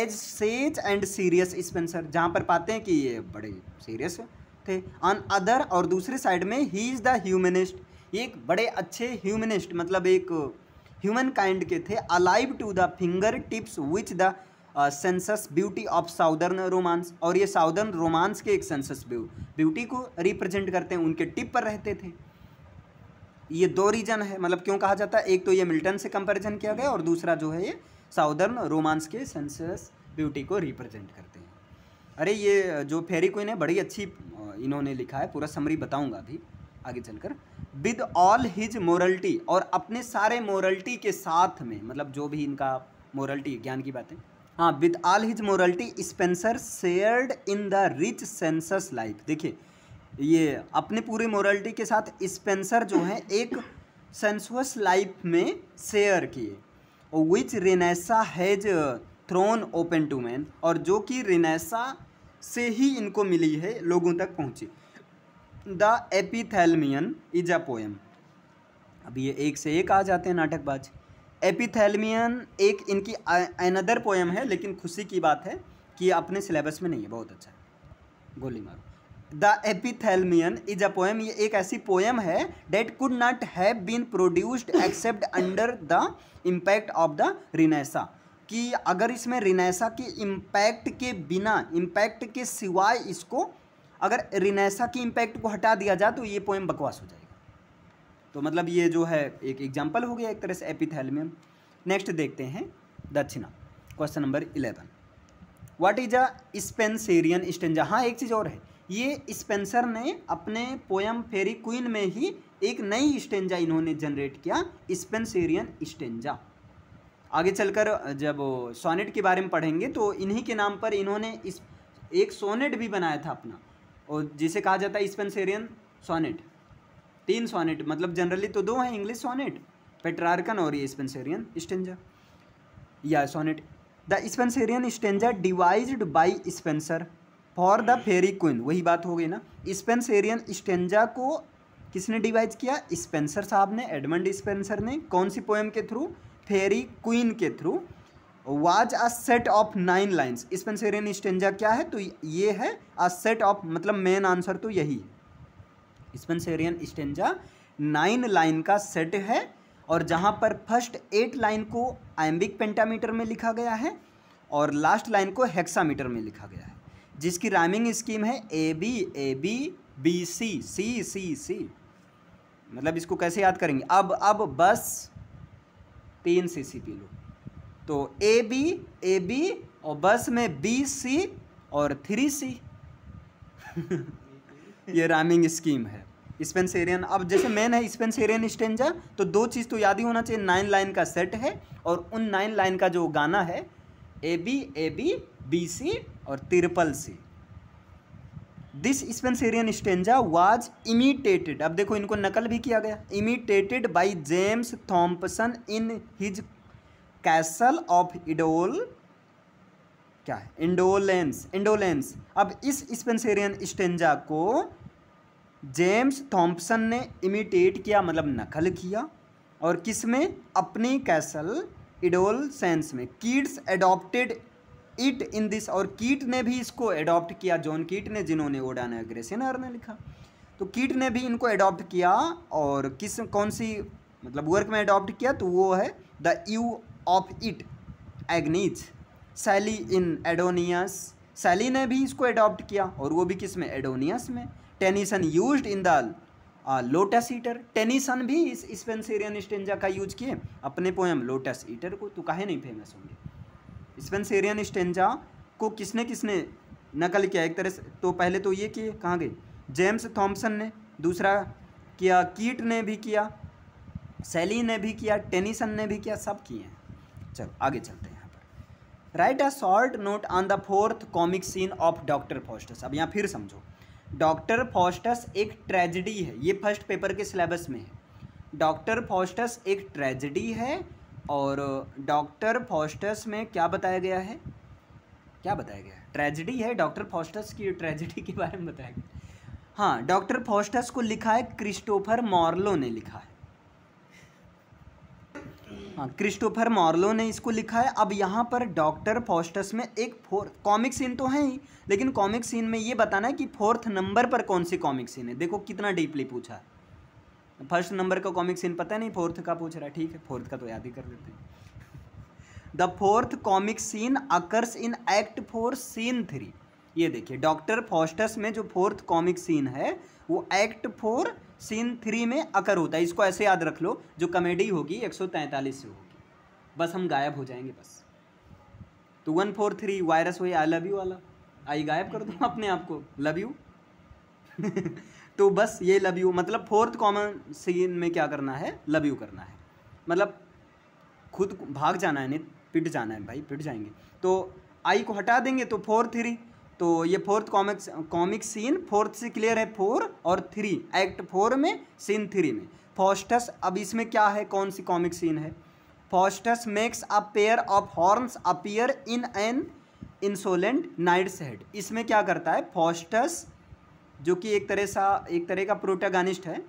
as sage and serious Spenser जहाँ पर पाते हैं कि ये बड़े सीरियस है थे ऑन अदर और दूसरे साइड में ही इज़ द ह्यूमनिस्ट ये एक बड़े अच्छे ह्यूमनिस्ट मतलब एक ह्यूमन काइंड के थे alive to the finger tips which the sensuous beauty of southern romance और ये साउदर्न रोमांस के एक सेंसस ब्यूटी को रिप्रेजेंट करते हैं उनके टिप पर रहते थे ये दो रीजन है मतलब क्यों कहा जाता है एक तो ये मिल्टन से कंपेरिजन किया गया और दूसरा जो है ये साउदर्न रोमांस के सेंसस ब्यूटी को रिप्रेजेंट करते हैं अरे ये जो फेरी क्वीन है बड़ी अच्छी इन्होंने लिखा है पूरा समरी बताऊंगा अभी आगे चलकर विद ऑल हिज मोरल्टी और अपने सारे मोरलिटी के साथ में मतलब जो भी इनका मोरलिटी ज्ञान की बातें हाँ with all his morality Spenser shared in the rich sensuous life देखिए ये अपने पूरे मोरल्टी के साथ स्पेंसर जो है एक सेंसुअस लाइफ में शेयर किए which Renaissance has thrown open to man और जो कि रिनेसा से ही इनको मिली है लोगों तक पहुँची the Epithalamion is a poem अब ये एक से एक आ जाते हैं नाटकबाज एपिथैलमियन एक इनकी अनदर पोएम है लेकिन खुशी की बात है कि अपने सिलेबस में नहीं है बहुत अच्छा गोली मारो the Epithalamion is a poem ये एक ऐसी पोएम है that could not have been produced except under the impact of the Renaissance कि अगर इसमें रिनेसा के इम्पैक्ट के बिना इम्पैक्ट के सिवाय इसको अगर रिनेसा के इम्पैक्ट को हटा दिया जाए तो ये पोएम बकवास हो जाएगा तो मतलब ये जो है एक एग्जाम्पल हो गया एक तरह से एपिथेलमियम नेक्स्ट देखते हैं दक्षिणा question number eleven what is a Spenserian stanza हाँ एक चीज़ और है ये स्पेंसर ने अपने पोएम फेरी क्वीन में ही एक नई स्टेंजा इन्होंने जनरेट किया स्पेंसेरियन स्टेंजा आगे चलकर जब सोनेट के बारे में पढ़ेंगे तो इन्हीं के नाम पर इन्होंने इस एक सोनेट भी बनाया था अपना और जिसे कहा जाता है स्पेंसेरियन सोनेट तीन सोनेट मतलब जनरली तो दो हैं इंग्लिश सोनेट पेट्रार्कन और ये स्पेंसेरियन स्टेंजा या sonnet the Spenserian stanza devised by Spenser for the Faerie Queene वही बात हो गई ना स्पेंसेरियन स्टेंजा को किसने डिवाइज किया स्पेंसर साहब ने एडमंड स्पेंसर ने कौन सी पोएम के थ्रू फेरी क्वीन के through was a set of nine lines Spenserian stanza क्या है तो ये है अ सेट ऑफ मतलब मेन आंसर तो यही है स्पेंसेरियन स्टेंजा नाइन लाइन का सेट है और जहाँ पर फर्स्ट एट लाइन को आयम्बिक पेंटामीटर में लिखा गया है और लास्ट लाइन को हेक्सामीटर में लिखा गया है जिसकी राइमिंग स्कीम है A B A B B C C C C मतलब इसको कैसे याद करेंगे अब अब बस तीन सी सी पी लो तो ए बी ए बी और बस में बी सी और थ्री सी ये रामिंग स्कीम है स्पेंसेरियन अब जैसे मेन है स्पेंसेरियन स्टेंजा तो दो चीज़ तो याद ही होना चाहिए नाइन लाइन का सेट है और उन नाइन लाइन का जो गाना है A B A B B C और triple C this Spenserian stanza was imitated अब देखो इनको नकल भी किया गया imitated by James Thomson in his Castle of Idol क्या है इंडोलेंस इंडोलेंस अब इस स्पेंसेरियन स्टेंजा को जेम्स थॉम्पसन ने इमिटेट किया मतलब नकल किया और किस में अपनी कैसल इडोल सेंस में Keats adopted it in this और कीट ने भी इसको एडॉप्ट किया जॉन कीट ने जिन्होंने ओडान अग्रेसेनर ने लिखा तो कीट ने भी इनको एडॉप्ट किया और किस कौन सी मतलब वर्क में अडॉप्ट किया तो वो है द यू ऑफ इट Agnes Shelley in Adonais Shelley ने भी इसको एडॉप्ट किया और वो भी किस में एडोनियस में Tennyson use in the Lotus Eater Tennyson भी इस स्पेंसेरियन स्टेंजा का यूज किए अपने पोएम लोटस ईटर को तो कहे नहीं फेमस होंगे स्पेंसेरियन स्टेंजा को किसने किसने नकल किया एक तरह से तो पहले तो ये किए कहाँ गए जेम्स थॉम्सन ने दूसरा किया कीट ने भी किया सैली ने भी किया टेनिसन ने भी किया सब किए हैं चलो आगे चलते हैं यहाँ पर write a short note on the fourth comic scene of Doctor Faustus अब यहाँ फिर समझो डॉक्टर फॉस्टस एक ट्रेजिडी है ये फर्स्ट पेपर के सिलेबस में है डॉक्टर फॉस्टस एक ट्रेजिडी है और डॉक्टर फॉस्टस में क्या बताया गया है क्या बताया गया है ट्रेजिडी है डॉक्टर फॉस्टस की ट्रेजिडी के बारे में बताया गया हाँ डॉक्टर फॉस्टस को लिखा है क्रिस्टोफर मॉर्लो ने लिखा है हाँ क्रिस्टोफर मॉर्लो ने इसको लिखा है अब यहाँ पर डॉक्टर फॉस्टस में एक फोर्थ कॉमिक सीन तो है ही लेकिन कॉमिक सीन में ये बताना है कि फोर्थ नंबर पर कौन सी कॉमिक सीन है देखो कितना डीपली पूछा है फर्स्ट नंबर का कॉमिक सीन पता नहीं फोर्थ का पूछ रहा है ठीक है फोर्थ का तो याद ही कर देते हैं the fourth comic scene occurs in act four scene three ये देखिए डॉक्टर फॉस्टस में जो फोर्थ कॉमिक सीन है वो एक्ट फोर सीन थ्री में अकर होता है इसको ऐसे याद रख लो जो कॉमेडी होगी एक से होगी बस हम गायब हो जाएंगे बस तो वन फोर थ्री वायरस वही आई लव यू वाला आई गायब कर दूँ अपने आप को लव यू तो बस ये लव यू मतलब फोर्थ कॉमन सीन में क्या करना है लव यू करना है मतलब खुद भाग जाना है नहीं पिट जाना है भाई पिट जाएंगे तो आई को हटा देंगे तो फोर थ्री तो ये fourth comic comic scene fourth से क्लियर है फोर और थ्री एक्ट फोर में सीन थ्री में फॉस्टस अब इसमें क्या है कौन सी कॉमिक सीन है Faustus makes a pair of horns appear in an insolent knight's head इसमें क्या करता है फॉस्टस जो कि एक तरह सा एक तरह का प्रोटागानिस्ट है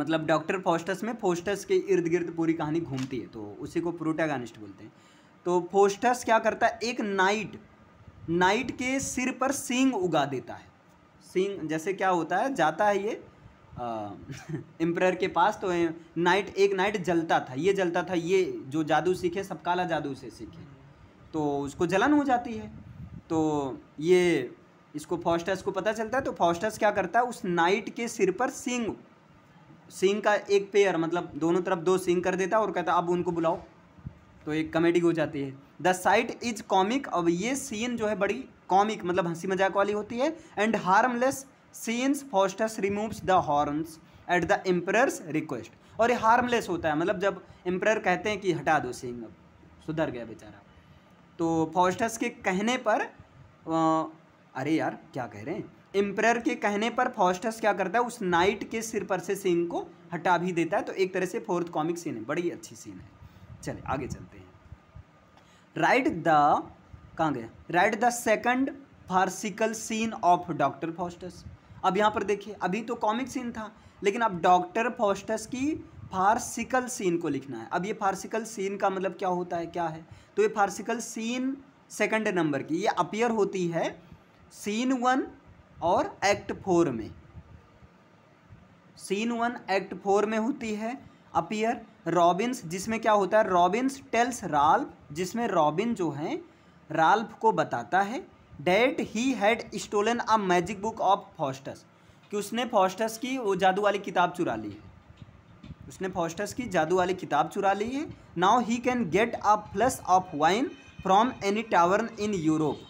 मतलब डॉक्टर फोस्टस में फोस्टस के इर्द गिर्द पूरी कहानी घूमती है तो उसी को प्रोटागानिस्ट बोलते हैं तो फोस्टस क्या करता है एक नाइट नाइट के सिर पर सींग उगा देता है सींग जैसे क्या होता है जाता है ये एम्प्रर के पास तो नाइट एक नाइट जलता था ये जलता था ये जो जादू सीखे सब काला जादू से सीखे तो उसको जलन हो जाती है तो ये इसको फॉस्टस को पता चलता है तो फॉस्टस क्या करता है उस नाइट के सिर पर सिंग सिंग का एक पेयर मतलब दोनों तरफ दो सिंग कर देता है और कहता अब उनको बुलाओ तो एक कॉमेडी हो जाती है द साइट इज कॉमिक अब ये सीन जो है बड़ी कॉमिक मतलब हंसी मजाक वाली होती है and harmless scenes Faustus removes the horns at the emperor's request और ये हार्मलेस होता है मतलब जब एम्परर कहते हैं कि हटा दो सिंग अब सुधर गया बेचारा तो फॉस्टस के कहने पर अरे यार क्या कह रहे हैं एम्प्रेयर के कहने पर फॉस्टस क्या करता है उस नाइट के सिर पर से सीन को हटा भी देता है तो एक तरह से फोर्थ कॉमिक सीन है बड़ी अच्छी सीन है चले आगे चलते हैं राइट द कहाँ गया write the second farcical scene of Doctor Faustus अब यहाँ पर देखिए अभी तो कॉमिक सीन था लेकिन अब डॉक्टर फॉस्टस की फार्सिकल सीन को लिखना है अब ये फार्सिकल सीन का मतलब क्या होता है क्या है तो ये फार्सिकल सीन सेकंड नंबर की ये अपियर होती है सीन वन और एक्ट फोर में सीन वन एक्ट फोर में होती है अपियर रॉबिन्स जिसमें क्या होता है रॉबिन्स टेल्स राल्फ जिसमें रॉबिन जो है राल्फ को बताता है that he had stolen a magic book of Faustus कि उसने फॉस्टस की वो जादू वाली किताब चुरा ली है उसने फॉस्टस की जादू वाली किताब चुरा ली है now he can get a flask of wine from any tavern in Europe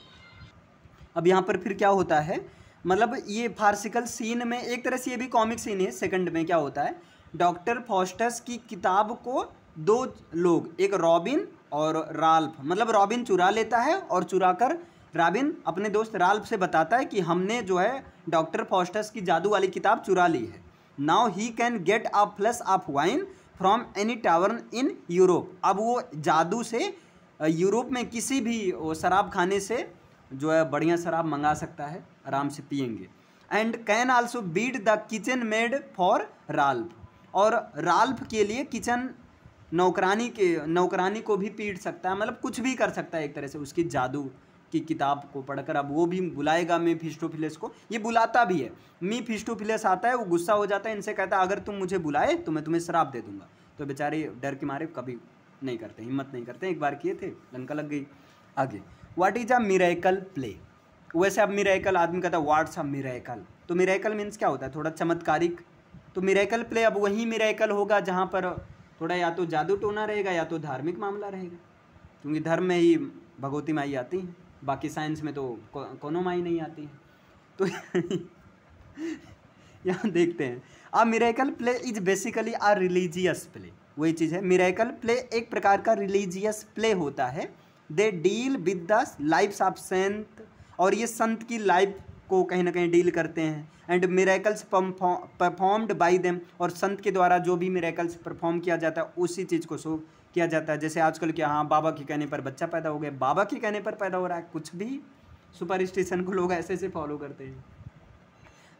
अब यहाँ पर फिर क्या होता है मतलब ये फार्सिकल सीन में एक तरह से ये भी कॉमिक सीन है सेकंड में क्या होता है डॉक्टर फॉस्टस की किताब को दो लोग एक रॉबिन और राल्फ मतलब रॉबिन चुरा लेता है और चुरा कर रॉबिन अपने दोस्त राल्फ से बताता है कि हमने जो है डॉक्टर फॉस्टस की जादू वाली किताब चुरा ली है now he can get a flask of wine from any tavern in Europe अब वो जादू से यूरोप में किसी भी शराब खाने से जो है बढ़िया शराब मंगा सकता है आराम से पियेंगे and can also beat the kitchen maid for Ralph और राल्फ के लिए किचन नौकरानी के नौकरानी को भी पीट सकता है मतलब कुछ भी कर सकता है एक तरह से उसकी जादू की किताब को पढ़कर अब वो भी बुलाएगा मी फिस्टोफिलेस को ये बुलाता भी है मी फिस्टोफिलेस आता है वो गुस्सा हो जाता है इनसे कहता है अगर तुम मुझे बुलाए तो मैं तुम्हें शराब दे दूंगा तो बेचारे डर के मारे कभी नहीं करते हिम्मत नहीं करते एक बार किए थे लंका लग गई आगे what is a miracle play वैसे अब मिराकल आदमी कहता है वाट्स अ मिराकल तो मिराकल मीन्स क्या होता है थोड़ा चमत्कारिक तो मिराकल प्ले अब वही मिराकल होगा जहाँ पर थोड़ा या तो जादू टोना रहेगा या तो धार्मिक मामला रहेगा क्योंकि धर्म में ही भगवती माई आती हैं बाकी साइंस में तो कोनो माई नहीं आती है तो यहाँ देखते हैं a miracle play is basically a religious play वही चीज़ है मिराकल प्ले एक प्रकार का रिलीजियस प्ले होता है they deal with the lifes of saint और ये संत की लाइफ को कहीं ना कहीं डील करते हैं and miracles performed by them और संत के द्वारा जो भी मेरेकल्स परफॉर्म किया जाता है उसी चीज़ को शो किया जाता है जैसे आजकल क्या हाँ बाबा के कहने पर बच्चा पैदा हो गया बाबा के कहने पर पैदा हो रहा है कुछ भी सुपरस्टिशन को लोग ऐसे ऐसे फॉलो करते हैं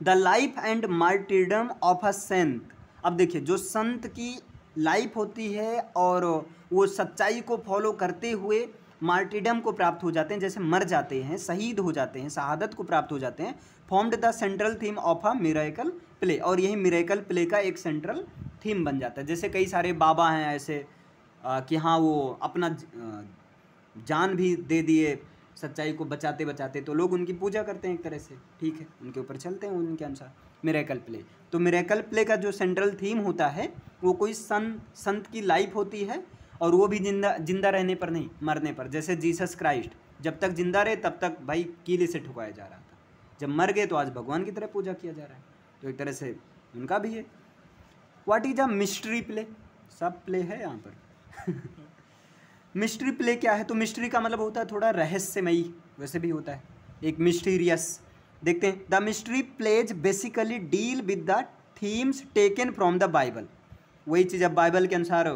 the life and martyrdom of a saint अब देखिए जो संत की लाइफ होती है और वो सच्चाई को फॉलो करते हुए मार्टिडम को प्राप्त हो जाते हैं जैसे मर जाते हैं शहीद हो जाते हैं शहादत को प्राप्त हो जाते हैं formed the central theme of a miracle play और यही मिराकल प्ले का एक सेंट्रल थीम बन जाता है जैसे कई सारे बाबा हैं ऐसे आ, कि हाँ वो अपना जान भी दे दिए सच्चाई को बचाते बचाते तो लोग उनकी पूजा करते हैं एक तरह से ठीक है उनके ऊपर चलते हैं उनके अनुसार मेरेकल प्ले तो मेरेकल प्ले का जो सेंट्रल थीम होता है वो कोई सन संत की लाइफ होती है और वो भी जिंदा जिंदा रहने पर नहीं मरने पर जैसे जीसस क्राइस्ट जब तक जिंदा रहे तब तक भाई कीले से ठुकाया जा रहा था जब मर गए तो आज भगवान की तरह पूजा किया जा रहा है तो एक तरह से उनका भी है what is a mystery play सब प्ले है यहाँ पर मिस्ट्री प्ले क्या है तो मिस्ट्री का मतलब होता है थोड़ा रहस्यमयी वैसे भी होता है एक मिस्टीरियस देखते हैं the mystery plays basically deal with the themes taken from the Bible वही चीज़ अब बाइबल के अनुसार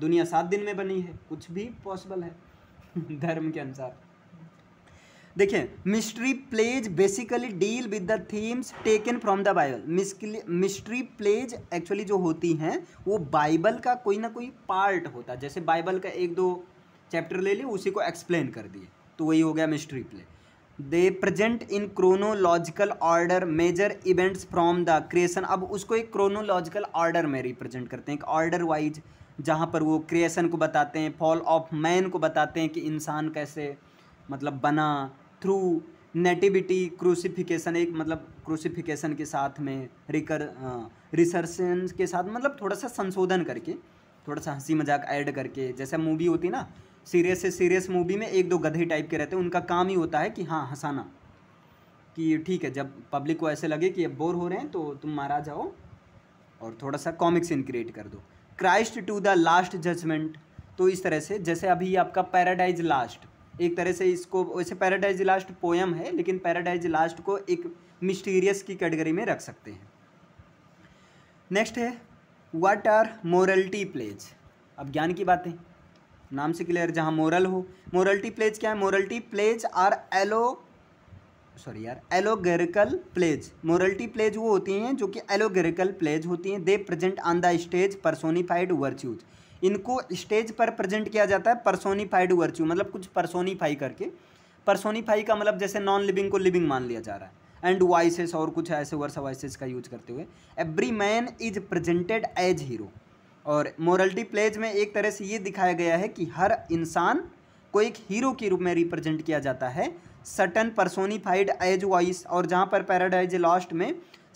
दुनिया सात दिन में बनी है कुछ भी पॉसिबल है धर्म के अनुसार देखिए mystery plays basically deal with the themes taken from the Bible mystery plays actually जो होती हैं वो बाइबल का कोई ना कोई पार्ट होता है जैसे बाइबल का एक दो चैप्टर ले लिया उसी को एक्सप्लेन कर दिए तो वही हो गया mystery play they present in chronological order major events from the creation अब उसको एक क्रोनोलॉजिकल ऑर्डर में रिप्रेजेंट करते हैं एक ऑर्डर वाइज जहाँ पर वो क्रिएशन को बताते हैं फॉल ऑफ मैन को बताते हैं कि इंसान कैसे मतलब बना थ्रू नेटिविटी क्रूसीफिकेशन एक मतलब क्रूसीफिकेशन के साथ में रिकर रिसर्सन के साथ मतलब थोड़ा सा संशोधन करके थोड़ा सा हंसी मजाक ऐड करके जैसे मूवी होती ना सीरियस से सीरियस मूवी में एक दो गधे टाइप के रहते हैं उनका काम ही होता है कि हाँ हंसाना कि ठीक है जब पब्लिक को ऐसे लगे कि अब बोर हो रहे हैं तो तुम मारा जाओ और थोड़ा सा कॉमिक सीन क्रिएट कर दो Christ to the Last Judgment तो इस तरह से जैसे अभी आपका पैराडाइज लास्ट एक तरह से इसको वैसे पैराडाइज लास्ट पोयम है लेकिन पैराडाइज लास्ट को एक मिस्टीरियस की कैटेगरी में रख सकते हैं नेक्स्ट है वाट आर मोरलिटी प्लेज अब ज्ञान की बातें नाम से क्लियर जहाँ मोरल हो मोरलिटी प्लेज क्या है मोरलिटी प्लेज आर एलो सॉरी यार एलोगेरिकल प्लेज मोरलिटी प्लेज वो होती हैं जो कि एलोगेरिकल प्लेज होती हैं they present on the stage personified virtues इनको स्टेज पर प्रेजेंट किया जाता है परसोनीफाइड वर्च्यू मतलब कुछ परसोनीफाई करके परसोनीफाई का मतलब जैसे नॉन लिविंग को लिविंग मान लिया जा रहा है एंड वॉइसेस और कुछ ऐसे वर्स वॉइसेस का यूज करते हुए Everyman is presented as hero और मोरलिटी प्लेज में एक तरह से ये दिखाया गया है कि हर इंसान को एक हीरो के रूप में रिप्रेजेंट किया जाता है सटन परसोनीफाइड एज वॉइस और जहाँ पर पैराडाइज लास्ट में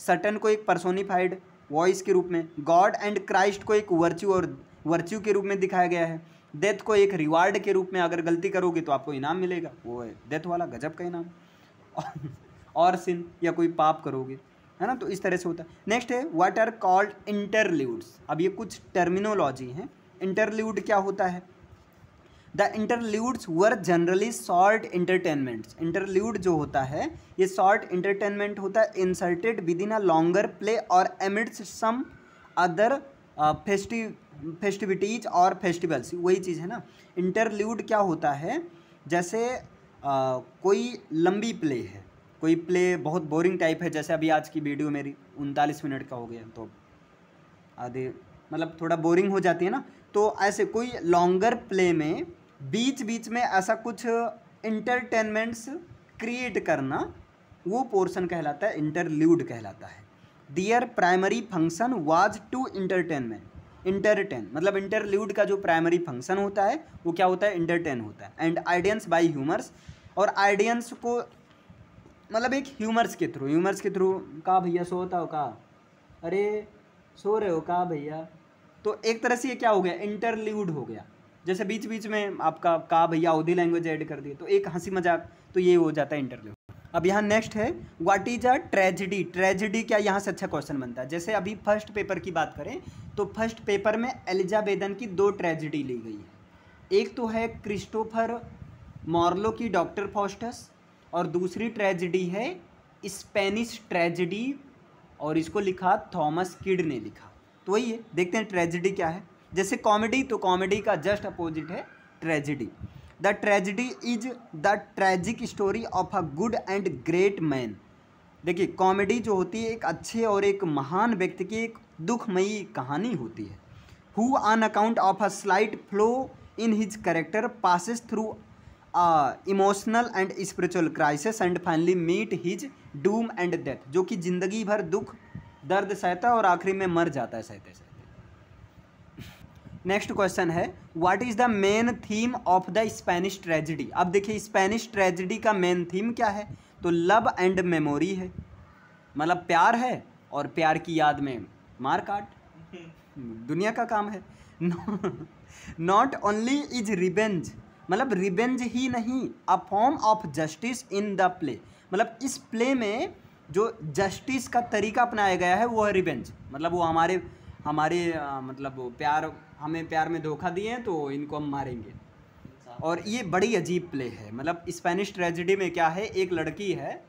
सटन को एक परसोनीफाइड वॉइस के रूप में गॉड एंड क्राइस्ट को एक वर्च्यू और वर्च्यू के रूप में दिखाया गया है डेथ को एक रिवार्ड के रूप में अगर गलती करोगे तो आपको इनाम मिलेगा वो है डेथ वाला गजब का इनाम और सिन या कोई पाप करोगे है ना तो इस तरह से होता है नेक्स्ट है वाट आर कॉल्ड इंटरल्यूड्स अब ये कुछ टर्मिनोलॉजी हैं इंटरल्यूड क्या होता है the interludes were generally short entertainments interlude जो होता है ये शॉर्ट इंटरटेनमेंट होता है inserted within a longer play और amidst some other festive festivities और फेस्टिवल्स वही चीज़ है ना इंटरल्यूड क्या होता है जैसे आ, uh, कोई लंबी प्ले है कोई प्ले बहुत बोरिंग टाइप है जैसे अभी आज की वीडियो मेरी उनतालीस मिनट का हो गया तो आधे मतलब थोड़ा बोरिंग हो जाती है ना तो ऐसे कोई लॉन्गर प्ले में बीच बीच में ऐसा कुछ इंटरटेनमेंट्स क्रिएट करना वो पोर्शन कहलाता है इंटरल्यूड कहलाता है their primary function was to entertainment entertain मतलब इंटरल्यूड का जो प्राइमरी फंक्शन होता है वो क्या होता है इंटरटेन होता है एंड आइडियंस बाय ह्यूमर्स और आइडियंस को मतलब एक ह्यूमर्स के थ्रू ह्यूमर्स के थ्रू का भैया सोता हो का अरे सो रहे हो का भैया तो एक तरह से ये क्या हो गया इंटरल्यूड हो गया जैसे बीच बीच में आपका का भैया उदी लैंग्वेज ऐड कर दिए तो एक हंसी मजाक तो ये हो जाता है इंटरव्यू अब यहाँ नेक्स्ट है what is a tragedy tragedy क्या यहाँ से अच्छा क्वेश्चन बनता है जैसे अभी फर्स्ट पेपर की बात करें तो फर्स्ट पेपर में एलिजाबेदन की दो ट्रेजिडी ली गई है एक तो है क्रिस्टोफर मॉर्लो की डॉक्टर फॉस्टस और दूसरी ट्रेजिडी है स्पेनिश ट्रेजिडी और इसको लिखा थॉमस किड ने लिखा तो वही है देखते हैं ट्रेजिडी क्या है जैसे कॉमेडी तो कॉमेडी का जस्ट अपोजिट है tragedy the tragedy is the tragic story of a good and great man देखिए कॉमेडी जो होती है एक अच्छे और एक महान व्यक्ति की एक दुखमयी कहानी होती है who on account of a slight flaw in his character passes through emotional and spiritual crisis and finally meet his doom and death जो कि ज़िंदगी भर दुख दर्द सहता है और आखिरी में मर जाता है सहते सहते नेक्स्ट क्वेश्चन है what is the main theme of the Spanish tragedy अब देखिए स्पेनिश ट्रेजिडी का मेन थीम क्या है तो लव एंड मेमोरी है मतलब प्यार है और प्यार की याद में मार काट दुनिया का काम है नॉट ओनली इज रिवेंज मतलब रिवेंज ही नहीं a form of justice in the play मतलब इस प्ले में जो जस्टिस का तरीका अपनाया गया है वो है रिवेंज मतलब वो हमारे हमारे मतलब प्यार हमें प्यार में धोखा दिए हैं तो इनको हम मारेंगे और ये बड़ी अजीब प्ले है मतलब स्पेनिश ट्रेजिडी में क्या है एक लड़की है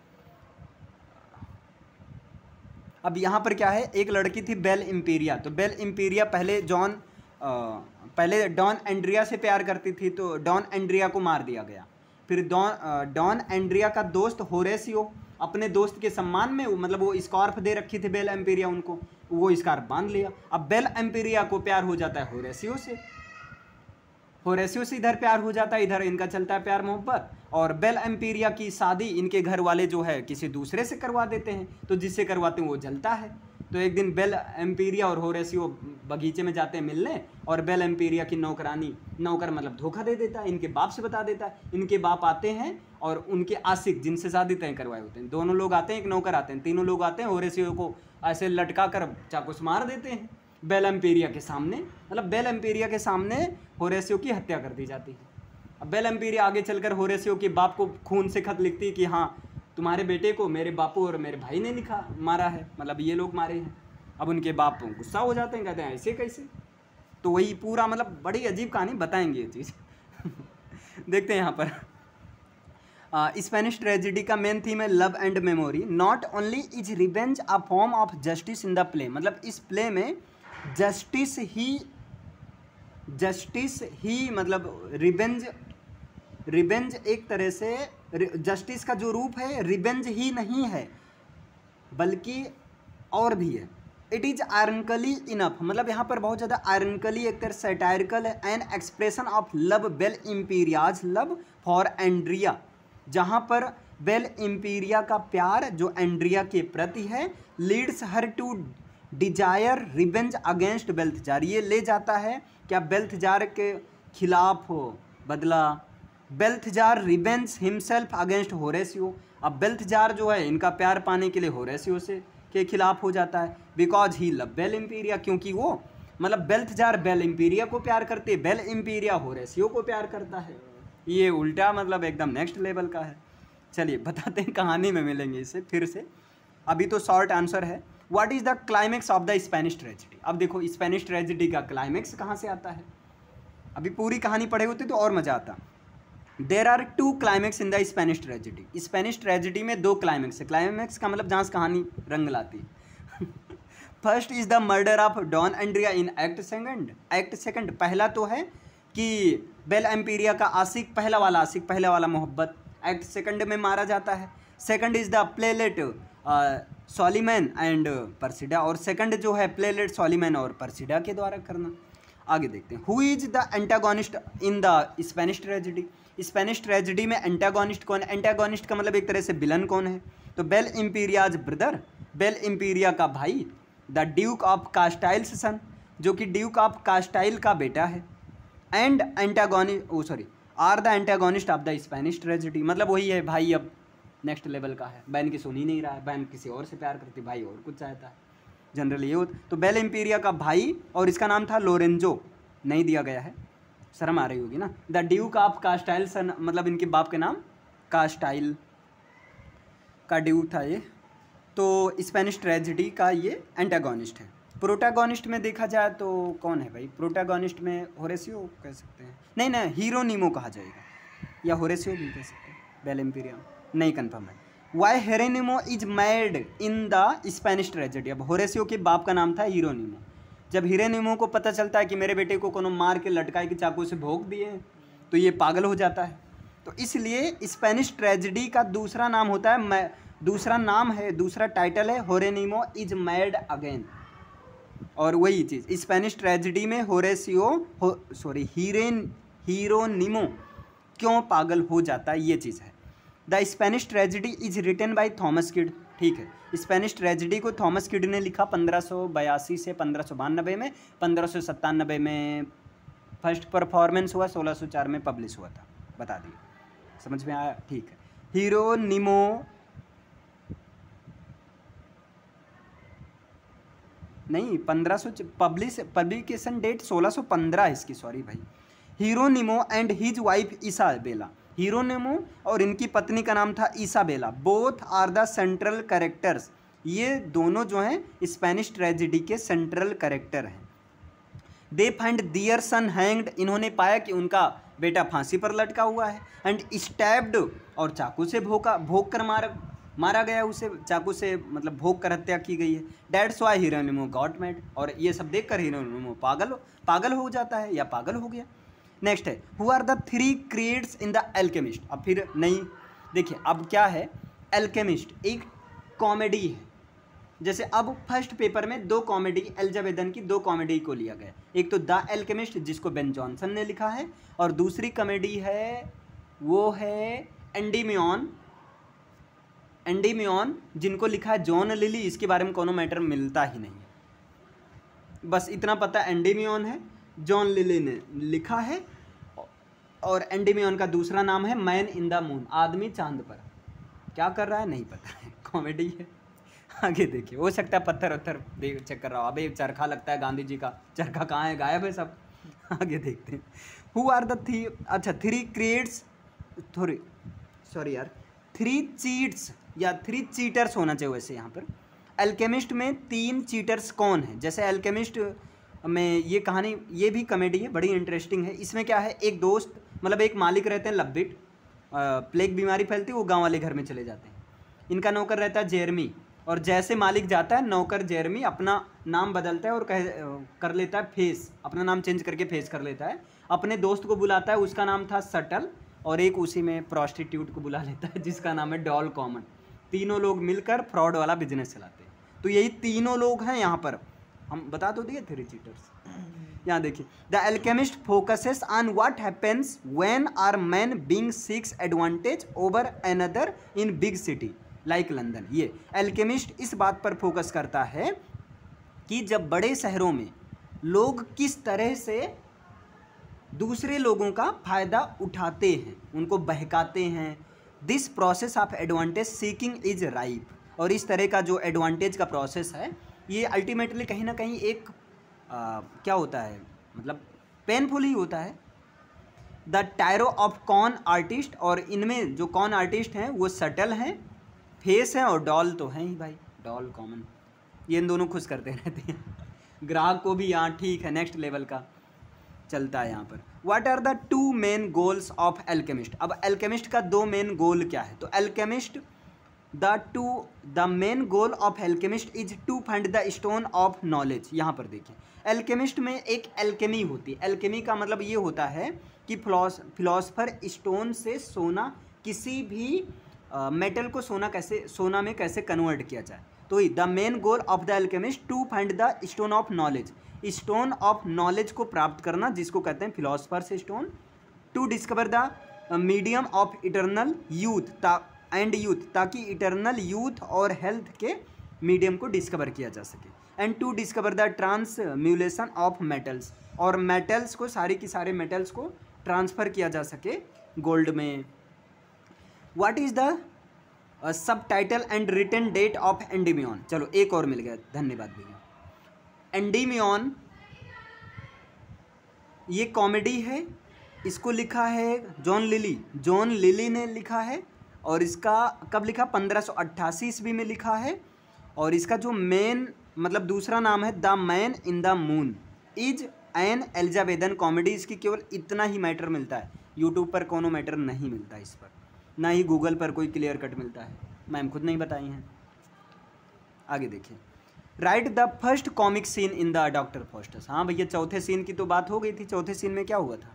अब यहाँ पर क्या है एक लड़की थी बेल इम्पीरिया तो बेल इम्पीरिया पहले जॉन पहले डॉन एंड्रिया से प्यार करती थी तो डॉन एंड्रिया को मार दिया गया फिर डॉन डॉन एंड्रिया का दोस्त होरेसियो अपने दोस्त के सम्मान में मतलब वो स्कॉर्फ दे रखी थी बेल एम्पीरिया उनको वो स्कॉर्फ बांध लिया अब बेल एम्पीरिया को प्यार हो जाता है होरेसियो से होरेसियो से इधर प्यार हो जाता है इधर इनका चलता है प्यार मोहब्बत और बेल एम्पीरिया की शादी इनके घर वाले जो है किसी दूसरे से करवा देते हैं तो जिससे करवाते हैं वो जलता है तो एक दिन बेल एम्पीरिया और होरेसियो बगीचे में जाते हैं मिलने और बेल एम्पीरिया की नौकरानी नौकर मतलब धोखा दे देता है इनके बाप से बता देता है इनके बाप आते हैं और उनके आशिक जिनसे शादी तय करवाए होते हैं दोनों लोग आते हैं एक नौकर आते हैं तीनों लोग आते हैं ओरेसियो को ऐसे लटका कर चाकू से मार देते हैं बेल एम्पेरिया के सामने मतलब बेल एम्पेरिया के सामने होरेसियो की हत्या कर दी जाती है अब बेल एम्पेरिया आगे चलकर होरेसियो के बाप को खून से खत लिखती है कि हाँ तुम्हारे बेटे को मेरे बापू और मेरे भाई ने लिखा मारा है मतलब ये लोग मारे हैं अब उनके बाप गुस्सा हो जाते हैं कहते हैं ऐसे कैसे तो वही पूरा मतलब बड़ी अजीब कहानी बताएंगे ये चीज़ देखते हैं यहाँ पर स्पेनिश ट्रेजिडी का मेन थीम है love and memory not only is revenge a form of justice in the play मतलब इस प्ले में जस्टिस ही जस्टिस ही मतलब रिवेंज रिवेंज एक तरह से जस्टिस का जो रूप है रिवेंज ही नहीं है बल्कि और भी है इट इज़ आयरनकली इनफ मतलब यहाँ पर बहुत ज़्यादा आयरनकली एक तरह satirical and expression of love Bel Imperia's love for Andrea जहाँ पर वेल एम्पीरिया का प्यार जो एंड्रिया के प्रति है leads her to desire revenge against Balthazar ये ले जाता है क्या बेल्थ जार के खिलाफ हो बदला Balthazar revenge himself against Horatio अब बेल्थ जार जो है इनका प्यार पाने के लिए होरेसियो से के खिलाफ हो जाता है because he love Bel Imperia क्योंकि वो मतलब बेल्थ जार बेल एम्पीरिया को प्यार करते बेल एम्पीरिया होरेसियो को प्यार करता है ये उल्टा मतलब एकदम नेक्स्ट लेवल का है चलिए बताते हैं कहानी में मिलेंगे इसे फिर से अभी तो शॉर्ट आंसर है what is the climax of the Spanish tragedy अब देखो स्पेनिश ट्रेजिडी का क्लाइमेक्स कहाँ से आता है अभी पूरी कहानी पढ़े होती तो और मज़ा आता there are two climax in the Spanish tragedy Spanish tragedy में दो क्लाइमेक्स है क्लाइमेक्स का मतलब जहाँ से कहानी रंग लाती first is the murder of Don Andrea in act second act second पहला तो है कि बेल एम्पीरिया का आशिक पहला वाला आशिक पहला वाला मोहब्बत एक्ट सेकंड में मारा जाता है second is the playlet Soliman and Perseda और सेकंड जो है प्लेलेट सॉलीमैन और परसिडा के द्वारा करना आगे देखते हैं who is the antagonist in the Spanish tragedy Spanish tragedy में एंटागोनिस्ट कौन है एंटागोनिस्ट का मतलब एक तरह से बिलन कौन है तो Bel Imperia's brother Bel Imperia का भाई the duke of Castile's son जो कि ड्यूक ऑफ कास्टाइल का बेटा है and antagonist oh sorry are the antagonist of the Spanish tragedy मतलब वही है भाई अब नेक्स्ट लेवल का है बैन की सुन ही नहीं रहा है बैन किसी और से प्यार करती भाई और कुछ चाहता है जनरली ये होता तो बेल एम्पीरिया का भाई और इसका नाम था लोरेंजो नहीं दिया गया है शर्म आ रही होगी ना the duke of Castile son मतलब इनके बाप के नाम कास्टाइल का ड्यूक था ये तो स्पेनिश ट्रेजिडी का ये एंटागोनिस्ट है प्रोटागोनिस्ट में देखा जाए तो कौन है भाई प्रोटागोनिस्ट में होरेसियो कह सकते हैं नहीं ना हीरो नीमो कहा जाएगा या होरेसियो भी कह सकते हैं एम्पीरियम नहीं कन्फर्म है why Hieronimo is mad in the Spanish tragedy अब होरेसियो के बाप का नाम था नीमो जब हीरेनिमो को पता चलता है कि मेरे बेटे को कोनो मार के लटकाए के चाकू से भोग दिए तो ये पागल हो जाता है तो इसलिए स्पेनिश ट्रेजेडी का दूसरा नाम होता है दूसरा नाम है दूसरा टाइटल है होरेनिमो इज मैड अगेन और वही चीज़ स्पेनिश ट्रेजिडी में होरेसियो हो सॉरी हीरेन हीरोनिमो क्यों पागल हो जाता है ये चीज़ है the Spanish tragedy is written by Thomas Kyd ठीक है स्पेनिश ट्रेजिडी को थॉमस किड ने लिखा पंद्रह से पंद्रह में पंद्रह में फर्स्ट परफॉर्मेंस हुआ 1604 में पब्लिश हुआ था बता दिए समझ में आया ठीक है हीरो निमो नहीं पंद्रह सौ पब्लिश पब्लिकेशन डेट सोलह सौ पंद्रह इसकी सॉरी भाई Hieronimo and his wife Isabella Hieronimo और इनकी पत्नी का नाम था Isabella both are the central characters ये दोनों जो हैं स्पेनिश ट्रेजिडी के सेंट्रल करेक्टर हैं they find their sun hanged इन्होंने पाया कि उनका बेटा फांसी पर लटका हुआ है एंड स्टैब्ड और चाकू से भोका भोग कर मार मारा गया उसे चाकू से मतलब भोग कर हत्या की गई है that's why Hieronimo got mad और ये सब देख कर हिरोनिमो पागल पागल हो जाता है या पागल हो गया नेक्स्ट है who are the three creates in the alchemist अब फिर नई देखिए अब क्या है एल्केमिस्ट एक कॉमेडी है जैसे अब फर्स्ट पेपर में दो कॉमेडी एल्जाबेदन की दो कॉमेडी को लिया गया एक तो द एल्केमिस्ट जिसको बेन जॉनसन ने लिखा है और दूसरी कॉमेडी है वो है एंडीमियन एंडीमियन जिनको लिखा है जॉन लिली इसके बारे में कोनो मैटर मिलता ही नहीं बस इतना पता एंडीमियन है जॉन लिली ने लिखा है और एंडीमियन का दूसरा नाम है मैन इन द मून आदमी चांद पर क्या कर रहा है नहीं पता है कॉमेडी है आगे देखिए हो सकता है पत्थर उत्थर देख चेक कर रहा हो अभी चरखा लगता है गांधी जी का चरखा कहाँ है गायब है सब आगे देखते हैं हु आर द थ्री अच्छा थ्री क्रिएट्स थोड़ी सॉरी यार थ्री चीट्स या थ्री चीटर्स होना चाहिए वैसे यहाँ पर एल्केमिस्ट में तीन चीटर्स कौन है जैसे एल्केमिस्ट में ये कहानी ये भी कॉमेडी है बड़ी इंटरेस्टिंग है इसमें क्या है एक दोस्त मतलब एक मालिक रहते हैं लब्बिट प्लेग बीमारी फैलती वो गाँव वाले घर में चले जाते हैं इनका नौकर रहता है जेरमी और जैसे मालिक जाता है नौकर जेरमी अपना नाम बदलता है और कह कर लेता है फेस अपना नाम चेंज करके फेस कर लेता है अपने दोस्त को बुलाता है उसका नाम था सटल और एक उसी में प्रॉस्टिट्यूट को बुला लेता है जिसका नाम है डॉल कॉमन तीनों लोग मिलकर फ्रॉड वाला बिजनेस चलाते हैं तो यही तीनों लोग हैं यहाँ पर हम बता दो तो दिए थ्री चीटर्स यहाँ देखिए the alchemist focuses on what happens when are man being seeks advantage over other in big city like London ये एल्केमिस्ट इस बात पर फोकस करता है कि जब बड़े शहरों में लोग किस तरह से दूसरे लोगों का फ़ायदा उठाते हैं उनको बहकाते हैं this process of advantage seeking is ripe और इस तरह का जो एडवांटेज का प्रोसेस है ये अल्टीमेटली कहीं ना कहीं एक आ, क्या होता है मतलब पेनफुल ही होता है the tyro of con artist और इनमें जो कॉन आर्टिस्ट हैं वो सटल हैं फेस हैं और डॉल तो हैं ही भाई डॉल कॉमन ये इन दोनों खुश करते रहते हैं ग्राहक को भी यहाँ ठीक है नेक्स्ट लेवल का चलता है यहाँ पर what are the two main goals of alchemist अब एल्केमिस्ट का दो मेन गोल क्या है तो alchemist the two the main goal of alchemist is to find the stone of knowledge यहाँ पर देखें एल्केमिस्ट में एक एल्केमी होती है एल्केमी का मतलब ये होता है कि फिलोसफर स्टोन से सोना किसी भी मेटल uh, को सोना कैसे सोना में कैसे कन्वर्ट किया जाए तो the main goal of the alchemist to find the stone of knowledge stone of knowledge को प्राप्त करना जिसको कहते हैं philosopher's stone to discover the medium of eternal youth and youth ताकि इटरनल यूथ और हेल्थ के मीडियम को डिस्कवर किया जा सके and to discover the transmutation of metals और मेटल्स को सारे के सारे मेटल्स को ट्रांसफ़र किया जा सके गोल्ड में what is the subtitle and written date of Endymion चलो एक और मिल गया धन्यवाद भैया एंडीमियन ये कॉमेडी है इसको लिखा है जॉन लिली जॉन लिली ने लिखा है और इसका कब लिखा पंद्रह सौ अट्ठासी ईस्वी में लिखा है और इसका जो मेन मतलब दूसरा नाम है the man in the moon is an एल्जावेदन कॉमेडी इसकी केवल इतना ही मैटर मिलता है यूट्यूब पर कोनो मैटर नहीं मिलता इस पर ना ही गूगल पर कोई क्लियर कट मिलता है मैम खुद नहीं बताई हैं आगे देखिए right the first comic scene in the Doctor Faustus हाँ भैया चौथे सीन की तो बात हो गई थी चौथे सीन में क्या हुआ था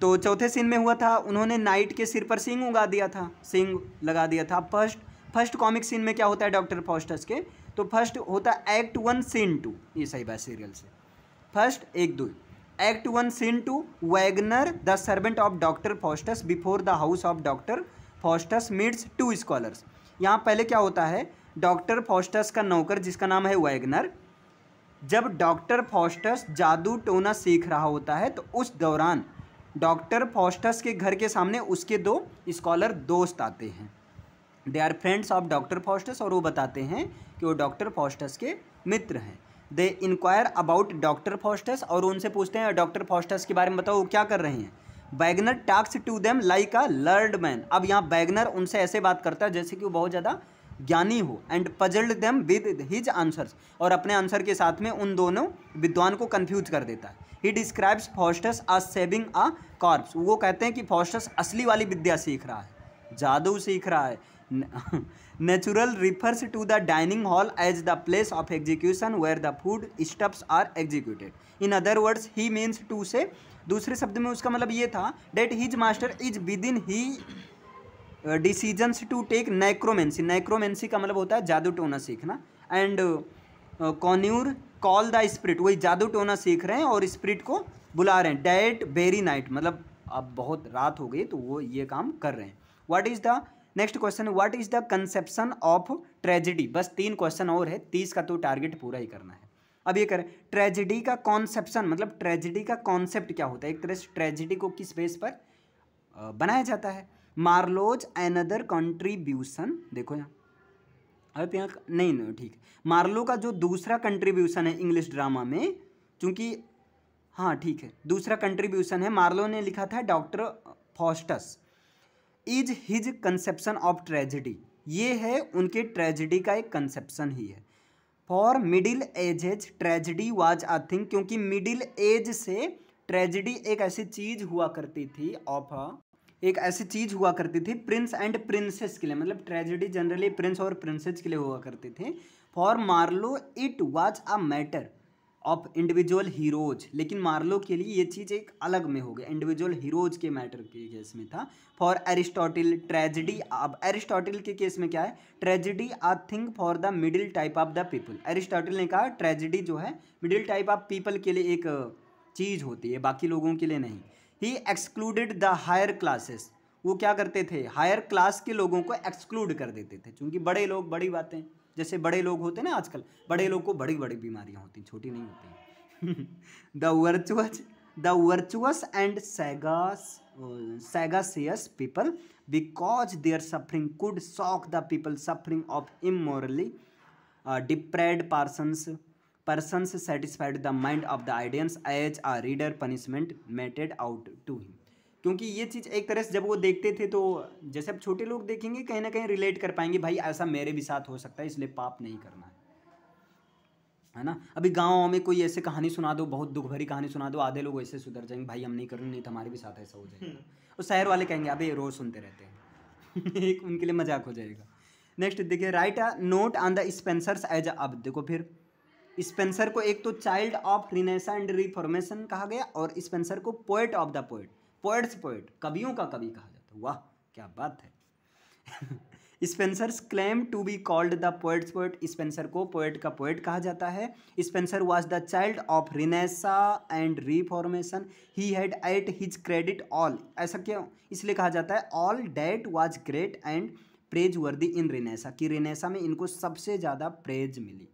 तो चौथे सीन में हुआ था उन्होंने नाइट के सिर पर सिंग उगा दिया था सिंग लगा दिया था फर्स्ट फर्स्ट कॉमिक सीन में क्या होता है डॉक्टर फोस्टस के तो फर्स्ट होता है एक्ट वन सीन टू ये सही बात सीरियल से फर्स्ट एक दो act one scene two Wagner the servant of Doctor Faustus before the house of Doctor Faustus meets two scholars यहाँ पहले क्या होता है डॉक्टर फॉस्टस का नौकर जिसका नाम है वैगनर जब डॉक्टर फॉस्टस जादू टोना सीख रहा होता है तो उस दौरान डॉक्टर फॉस्टस के घर के सामने उसके दो स्कॉलर दोस्त आते हैं they are friends of Doctor Faustus और वो बताते हैं कि वो डॉक्टर फॉस्टस के मित्र हैं they inquire about Doctor Faustus और उनसे पूछते हैं डॉक्टर फॉस्टस के बारे में बताओ वो क्या कर रहे हैं Wagner talks to them like a learned man अब यहाँ बैगनर उनसे ऐसे बात करता है जैसे कि वो बहुत ज़्यादा ज्ञानी हो and puzzled them with his answers और अपने आंसर के साथ में उन दोनों विद्वान को कन्फ्यूज कर देता है he describes Faustus a saving a corpse वो कहते हैं कि फॉस्टस असली वाली विद्या सीख रहा है जादू सीख रहा है natural refers to the dining hall as the place of execution where the food stuffs are executed in other words he means to say दूसरे शब्द में उसका मतलब ये था that his master is within he decisions to take necromancy necromancy का मतलब होता है जादू टोना सीखना and conjure call the spirit वही जादू टोना सीख रहे हैं और स्प्रिट को बुला रहे हैं डेट बेरी नाइट मतलब अब बहुत रात हो गई तो वो ये काम कर रहे हैं what is the next question what is the conception of tragedy बस तीन क्वेश्चन और है तीस का तो टारगेट पूरा ही करना है अब ये करें ट्रेजिडी का कॉन्सेप्शन मतलब ट्रेजिडी का कॉन्सेप्ट क्या होता है एक तरह से ट्रेजिडी को किस बेस पर बनाया जाता है मार्लोज एनदर कंट्रीब्यूशन देखो यहाँ अब यहाँ नहीं नहीं ठीक मार्लो का जो दूसरा कंट्रीब्यूशन है इंग्लिश ड्रामा में चूँकि हाँ ठीक है दूसरा कंट्रीब्यूशन है मार्लो ने लिखा था Doctor Faustus is his conception of tragedy ये है उनके ट्रेजिडी का एक कंसेप्शन ही है for middle ages tragedy was a thing क्योंकि मिडिल एज से ट्रेजिडी एक ऐसी चीज़ हुआ करती थी ऑफ एक ऐसी चीज़ हुआ करती थी प्रिंस एंड प्रिंसेस के लिए मतलब ट्रेजेडी जनरली प्रिंस और प्रिंसेस के लिए हुआ करती थी for Marlowe it was a matter of individual heroes लेकिन मार्लो के लिए ये चीज़ एक अलग में हो गया इंडिविजुअल हीरोज के मैटर के केस में था फॉर एरिस्टोटल ट्रेजिडी अब एरिस्टोटल के केस में क्या है tragedy a thing for the middle type of the people Aristotle ने कहा ट्रेजिडी जो है मिडिल टाइप ऑफ पीपल के लिए एक चीज़ होती है बाकी लोगों के लिए नहीं he excluded the higher classes वो क्या करते थे हायर क्लास के लोगों को एक्सक्लूड कर देते थे क्योंकि बड़े लोग बड़ी बातें जैसे बड़े लोग होते ना आजकल बड़े लोग को बड़ी बड़ी बीमारियाँ होती छोटी नहीं होती the virtuous the virtuous and sagacious people because their suffering could shock the people suffering of immorally depraved persons person satisfied the mind of the audience as a reader punishment meted out to him क्योंकि ये चीज़ एक तरह से जब वो देखते थे तो जैसे अब छोटे लोग देखेंगे कहीं ना कहीं रिलेट कर पाएंगे भाई ऐसा मेरे भी साथ हो सकता है इसलिए पाप नहीं करना है है ना अभी गाँव में कोई ऐसे कहानी सुना दो बहुत दुख भरी कहानी सुना दो आधे लोग ऐसे सुधर जाएंगे भाई हम नहीं करेंगे नहीं तो हमारे भी साथ ऐसा हो जाएगा हम्म। और शहर वाले कहेंगे अभी रोज़ सुनते रहते हैं एक उनके लिए मजाक हो जाएगा नेक्स्ट देखिए write a note on the Spenser's age अब देखो फिर स्पेंसर को एक तो child of Renaissance and reformation कहा गया और स्पेंसर को poet of the poet poets poet कवियों का कवि कहा जाता है वाह क्या बात है Spenser's claim to be called the poet's poet Spenser को पोएट का पोएट कहा जाता है Spenser was the child of Renaissance and reformation he had at his credit all ऐसा क्यों इसलिए कहा जाता है all that was great and praiseworthy in Renaissance कि रिनेसा में इनको सबसे ज़्यादा प्रेज मिली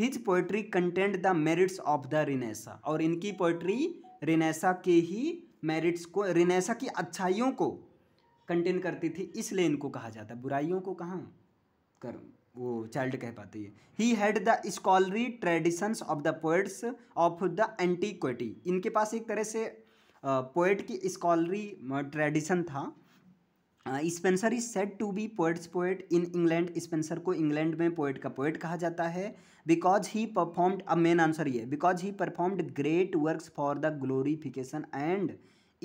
his poetry content the merits of the Renaissance और इनकी पोइट्री रिनेसा के ही मेरिट्स को रिनेसा की अच्छाइयों को कंटेन करती थी इसलिए इनको कहा जाता है बुराइयों को कहाँ कर वो चाइल्ड कह पाती है he had the scholarly traditions of the poets of the antiquity इनके पास एक तरह से पोइट की स्कॉलरी ट्रेडिशन था Spenser is said to be poet's poet in England Spenser को इंग्लैंड में पोइट का पोएट कहा जाता है बिकॉज ही परफॉर्म्ड अब मेन आंसर ये because he performed great works for the glorification and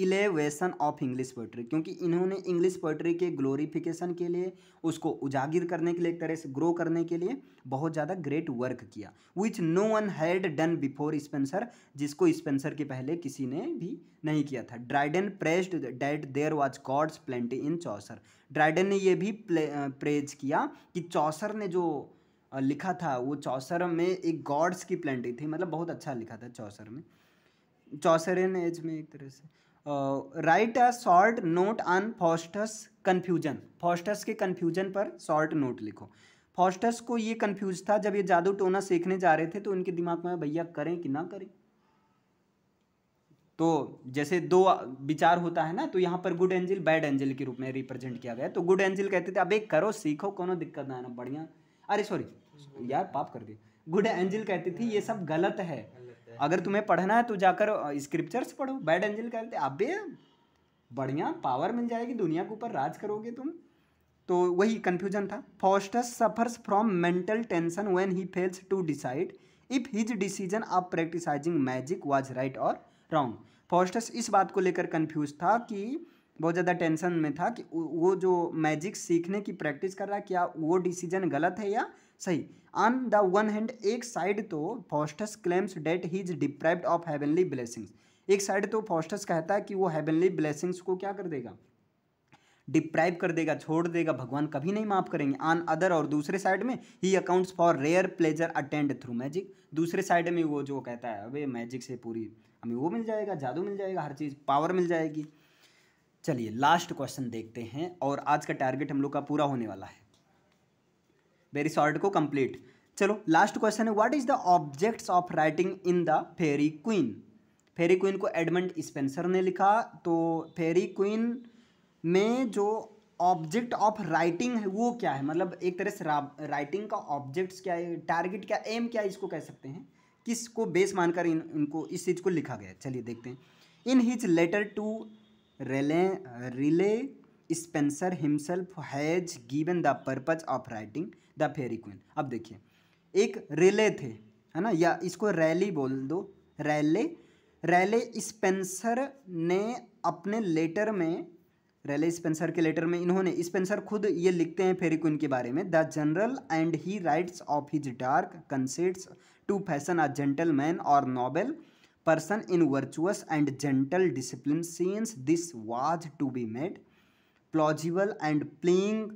elevation of English poetry क्योंकि इन्होंने इंग्लिश पोइट्री के ग्लोरीफिकेशन के लिए उसको उजागर करने के लिए एक तरह से ग्रो करने के लिए बहुत ज़्यादा ग्रेट वर्क किया which no one had done before Spenser जिसको स्पेंसर के पहले किसी ने भी नहीं किया था Dryden praised that there was God's plenty in Chaucer Dryden ने यह भी प्रेज किया कि चौसर ने जो लिखा था वो चौसर में एक गॉड्स की प्लेंटी थी मतलब बहुत अच्छा लिखा था चौसर में चौसरन एज में एक तरह से write a short note on Faustus confusion Faustus के कन्फ्यूजन पर शॉर्ट नोट लिखो फॉस्टस को ये कन्फ्यूज था जब ये जादू टोना सीखने जा रहे थे तो उनके दिमाग में भैया करें कि ना करें तो जैसे दो विचार होता है ना तो यहाँ पर गुड एंजल बैड एंजल के रूप में रिप्रेजेंट किया गया तो गुड एंजल कहते थे अब एक करो सीखो कोनो दिक्कत ना ना बढ़िया अरे सॉरी यार पाप कर दिया गुड एंजल कहती थी ये सब गलत है अगर तुम्हें पढ़ना है तो जाकर स्क्रिप्चर्स पढ़ो बैड एंजल कहते अबे बढ़िया पावर मिल जाएगी दुनिया के ऊपर राज करोगे तुम तो वही कन्फ्यूजन था Faustus suffers from mental tension when he fails to decide if his decision of practising magic was right और रॉन्ग फॉस्टस इस बात को लेकर कन्फ्यूज था कि बहुत ज़्यादा टेंशन में था कि वो जो मैजिक सीखने की प्रैक्टिस कर रहा है क्या वो डिसीजन गलत है या सही ऑन द वन हैंड एक साइड तो Faustus claims that he is deprived of heavenly blessings एक साइड तो फॉस्टस कहता है कि वो हेवनली ब्लेसिंग्स को क्या कर देगा डिप्राइव कर देगा छोड़ देगा भगवान कभी नहीं माफ़ करेंगे ऑन अदर और दूसरे साइड में he accounts for rare pleasure attained through magic दूसरे साइड में वो जो कहता है अबे मैजिक से पूरी हमें वो मिल जाएगा जादू मिल जाएगा हर चीज़ पावर मिल जाएगी चलिए लास्ट क्वेश्चन देखते हैं और आज का टारगेट हम लोग का पूरा होने वाला है वेरी शॉर्ट को कंप्लीट चलो लास्ट क्वेश्चन है what is the objects of writing in the Faerie Queene Faerie Queene को एडमंड स्पेंसर ने लिखा तो फेरी क्वीन में जो ऑब्जेक्ट ऑफ राइटिंग है वो क्या है मतलब एक तरह से राइटिंग का ऑब्जेक्ट्स क्या है टारगेट क्या एम क्या है इसको कह सकते हैं किसको बेस मानकर इन इनको इस चीज़ को लिखा गया चलिए देखते हैं in his letter to Raleigh Raleigh Spenser himself has given the purpose of writing the Faerie Queene अब देखिए एक रेले थे है ना या इसको रैली बोल दो रैले रैले स्पेंसर ने अपने लेटर में रैले स्पेंसर के लेटर में इन्होंने स्पेंसर खुद ये लिखते हैं फेरी क्वीन के बारे में the general end he writes of his dark conceits to fashion a gentleman और noble person in virtuous and gentle discipline since this was to be made plausible and pleasing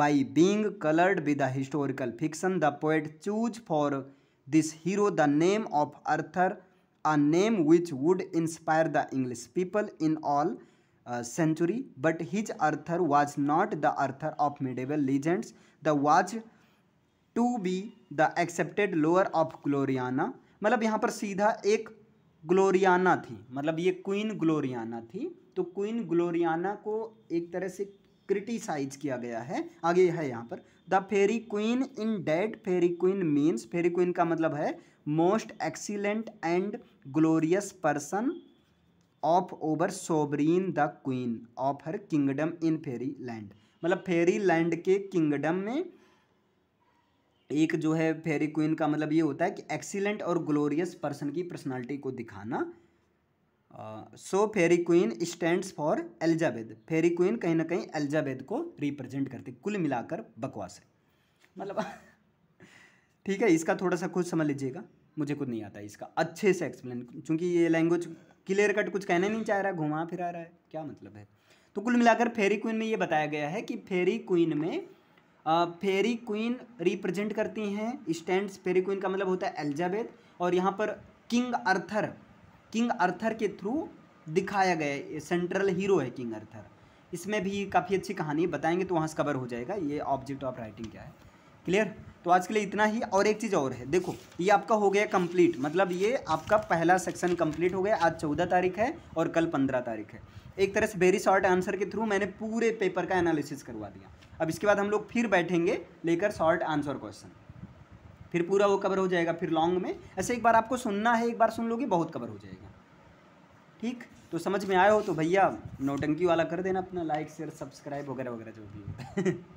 by being colored with the historical fiction the poet chose for this hero the name of arthur a name which would inspire the english people in all uh, century but his arthur was not the arthur of medieval legends the was to be the accepted lover of gloriana matlab yahan par seedha ek Gloriana थी मतलब ये queen ग्लोरियाना थी तो queen ग्लोरियाना को एक तरह से criticise किया गया है आगे है यहाँ पर the Faerie Queene in that Faerie Queene means Faerie Queene का मतलब है most excellent and glorious person of our sovereign the queen of her kingdom in fairy land मतलब फेरी लैंड के किंगडम में एक जो है फेरी क्वीन का मतलब ये होता है कि एक्सीलेंट और ग्लोरियस पर्सन की पर्सनालिटी को दिखाना so Faerie Queene stands for Elizabeth Faerie Queene कहीं ना कहीं एलिजाबेद को रिप्रेजेंट करती कुल मिलाकर बकवास है मतलब ठीक है इसका थोड़ा सा खुद समझ लीजिएगा मुझे कुछ नहीं आता इसका अच्छे से एक्सप्लेन क्योंकि ये लैंग्वेज क्लियर कट कुछ कहना नहीं चाह रहा है घुमा फिरा रहा है क्या मतलब है तो कुल मिलाकर फेरी क्वीन में ये बताया गया है कि फेरी क्वीन में फेरी क्वीन रिप्रेजेंट करती हैं स्टैंड फेरी क्वीन का मतलब होता है एलिजाबेथ और यहाँ पर किंग अर्थर किंग अर्थर के थ्रू दिखाया गया सेंट्रल हीरो है किंग अर्थर इसमें भी काफ़ी अच्छी कहानी बताएंगे तो वहाँ से कवर हो जाएगा ये ऑब्जेक्ट ऑफ राइटिंग क्या है क्लियर तो आज के लिए इतना ही और एक चीज़ और है देखो ये आपका हो गया कंप्लीट मतलब ये आपका पहला सेक्शन कंप्लीट हो गया आज चौदह तारीख है और कल पंद्रह तारीख है एक तरह से वेरी शॉर्ट आंसर के थ्रू मैंने पूरे पेपर का एनालिसिस करवा दिया अब इसके बाद हम लोग फिर बैठेंगे लेकर शॉर्ट आंसर क्वेश्चन फिर पूरा वो कवर हो जाएगा फिर लॉन्ग में ऐसे एक बार आपको सुनना है एक बार सुन लोगे बहुत कवर हो जाएगा ठीक तो समझ में आया हो तो भैया नोटंकी वाला कर देना अपना लाइक शेयर सब्सक्राइब वगैरह वगैरह जो भी है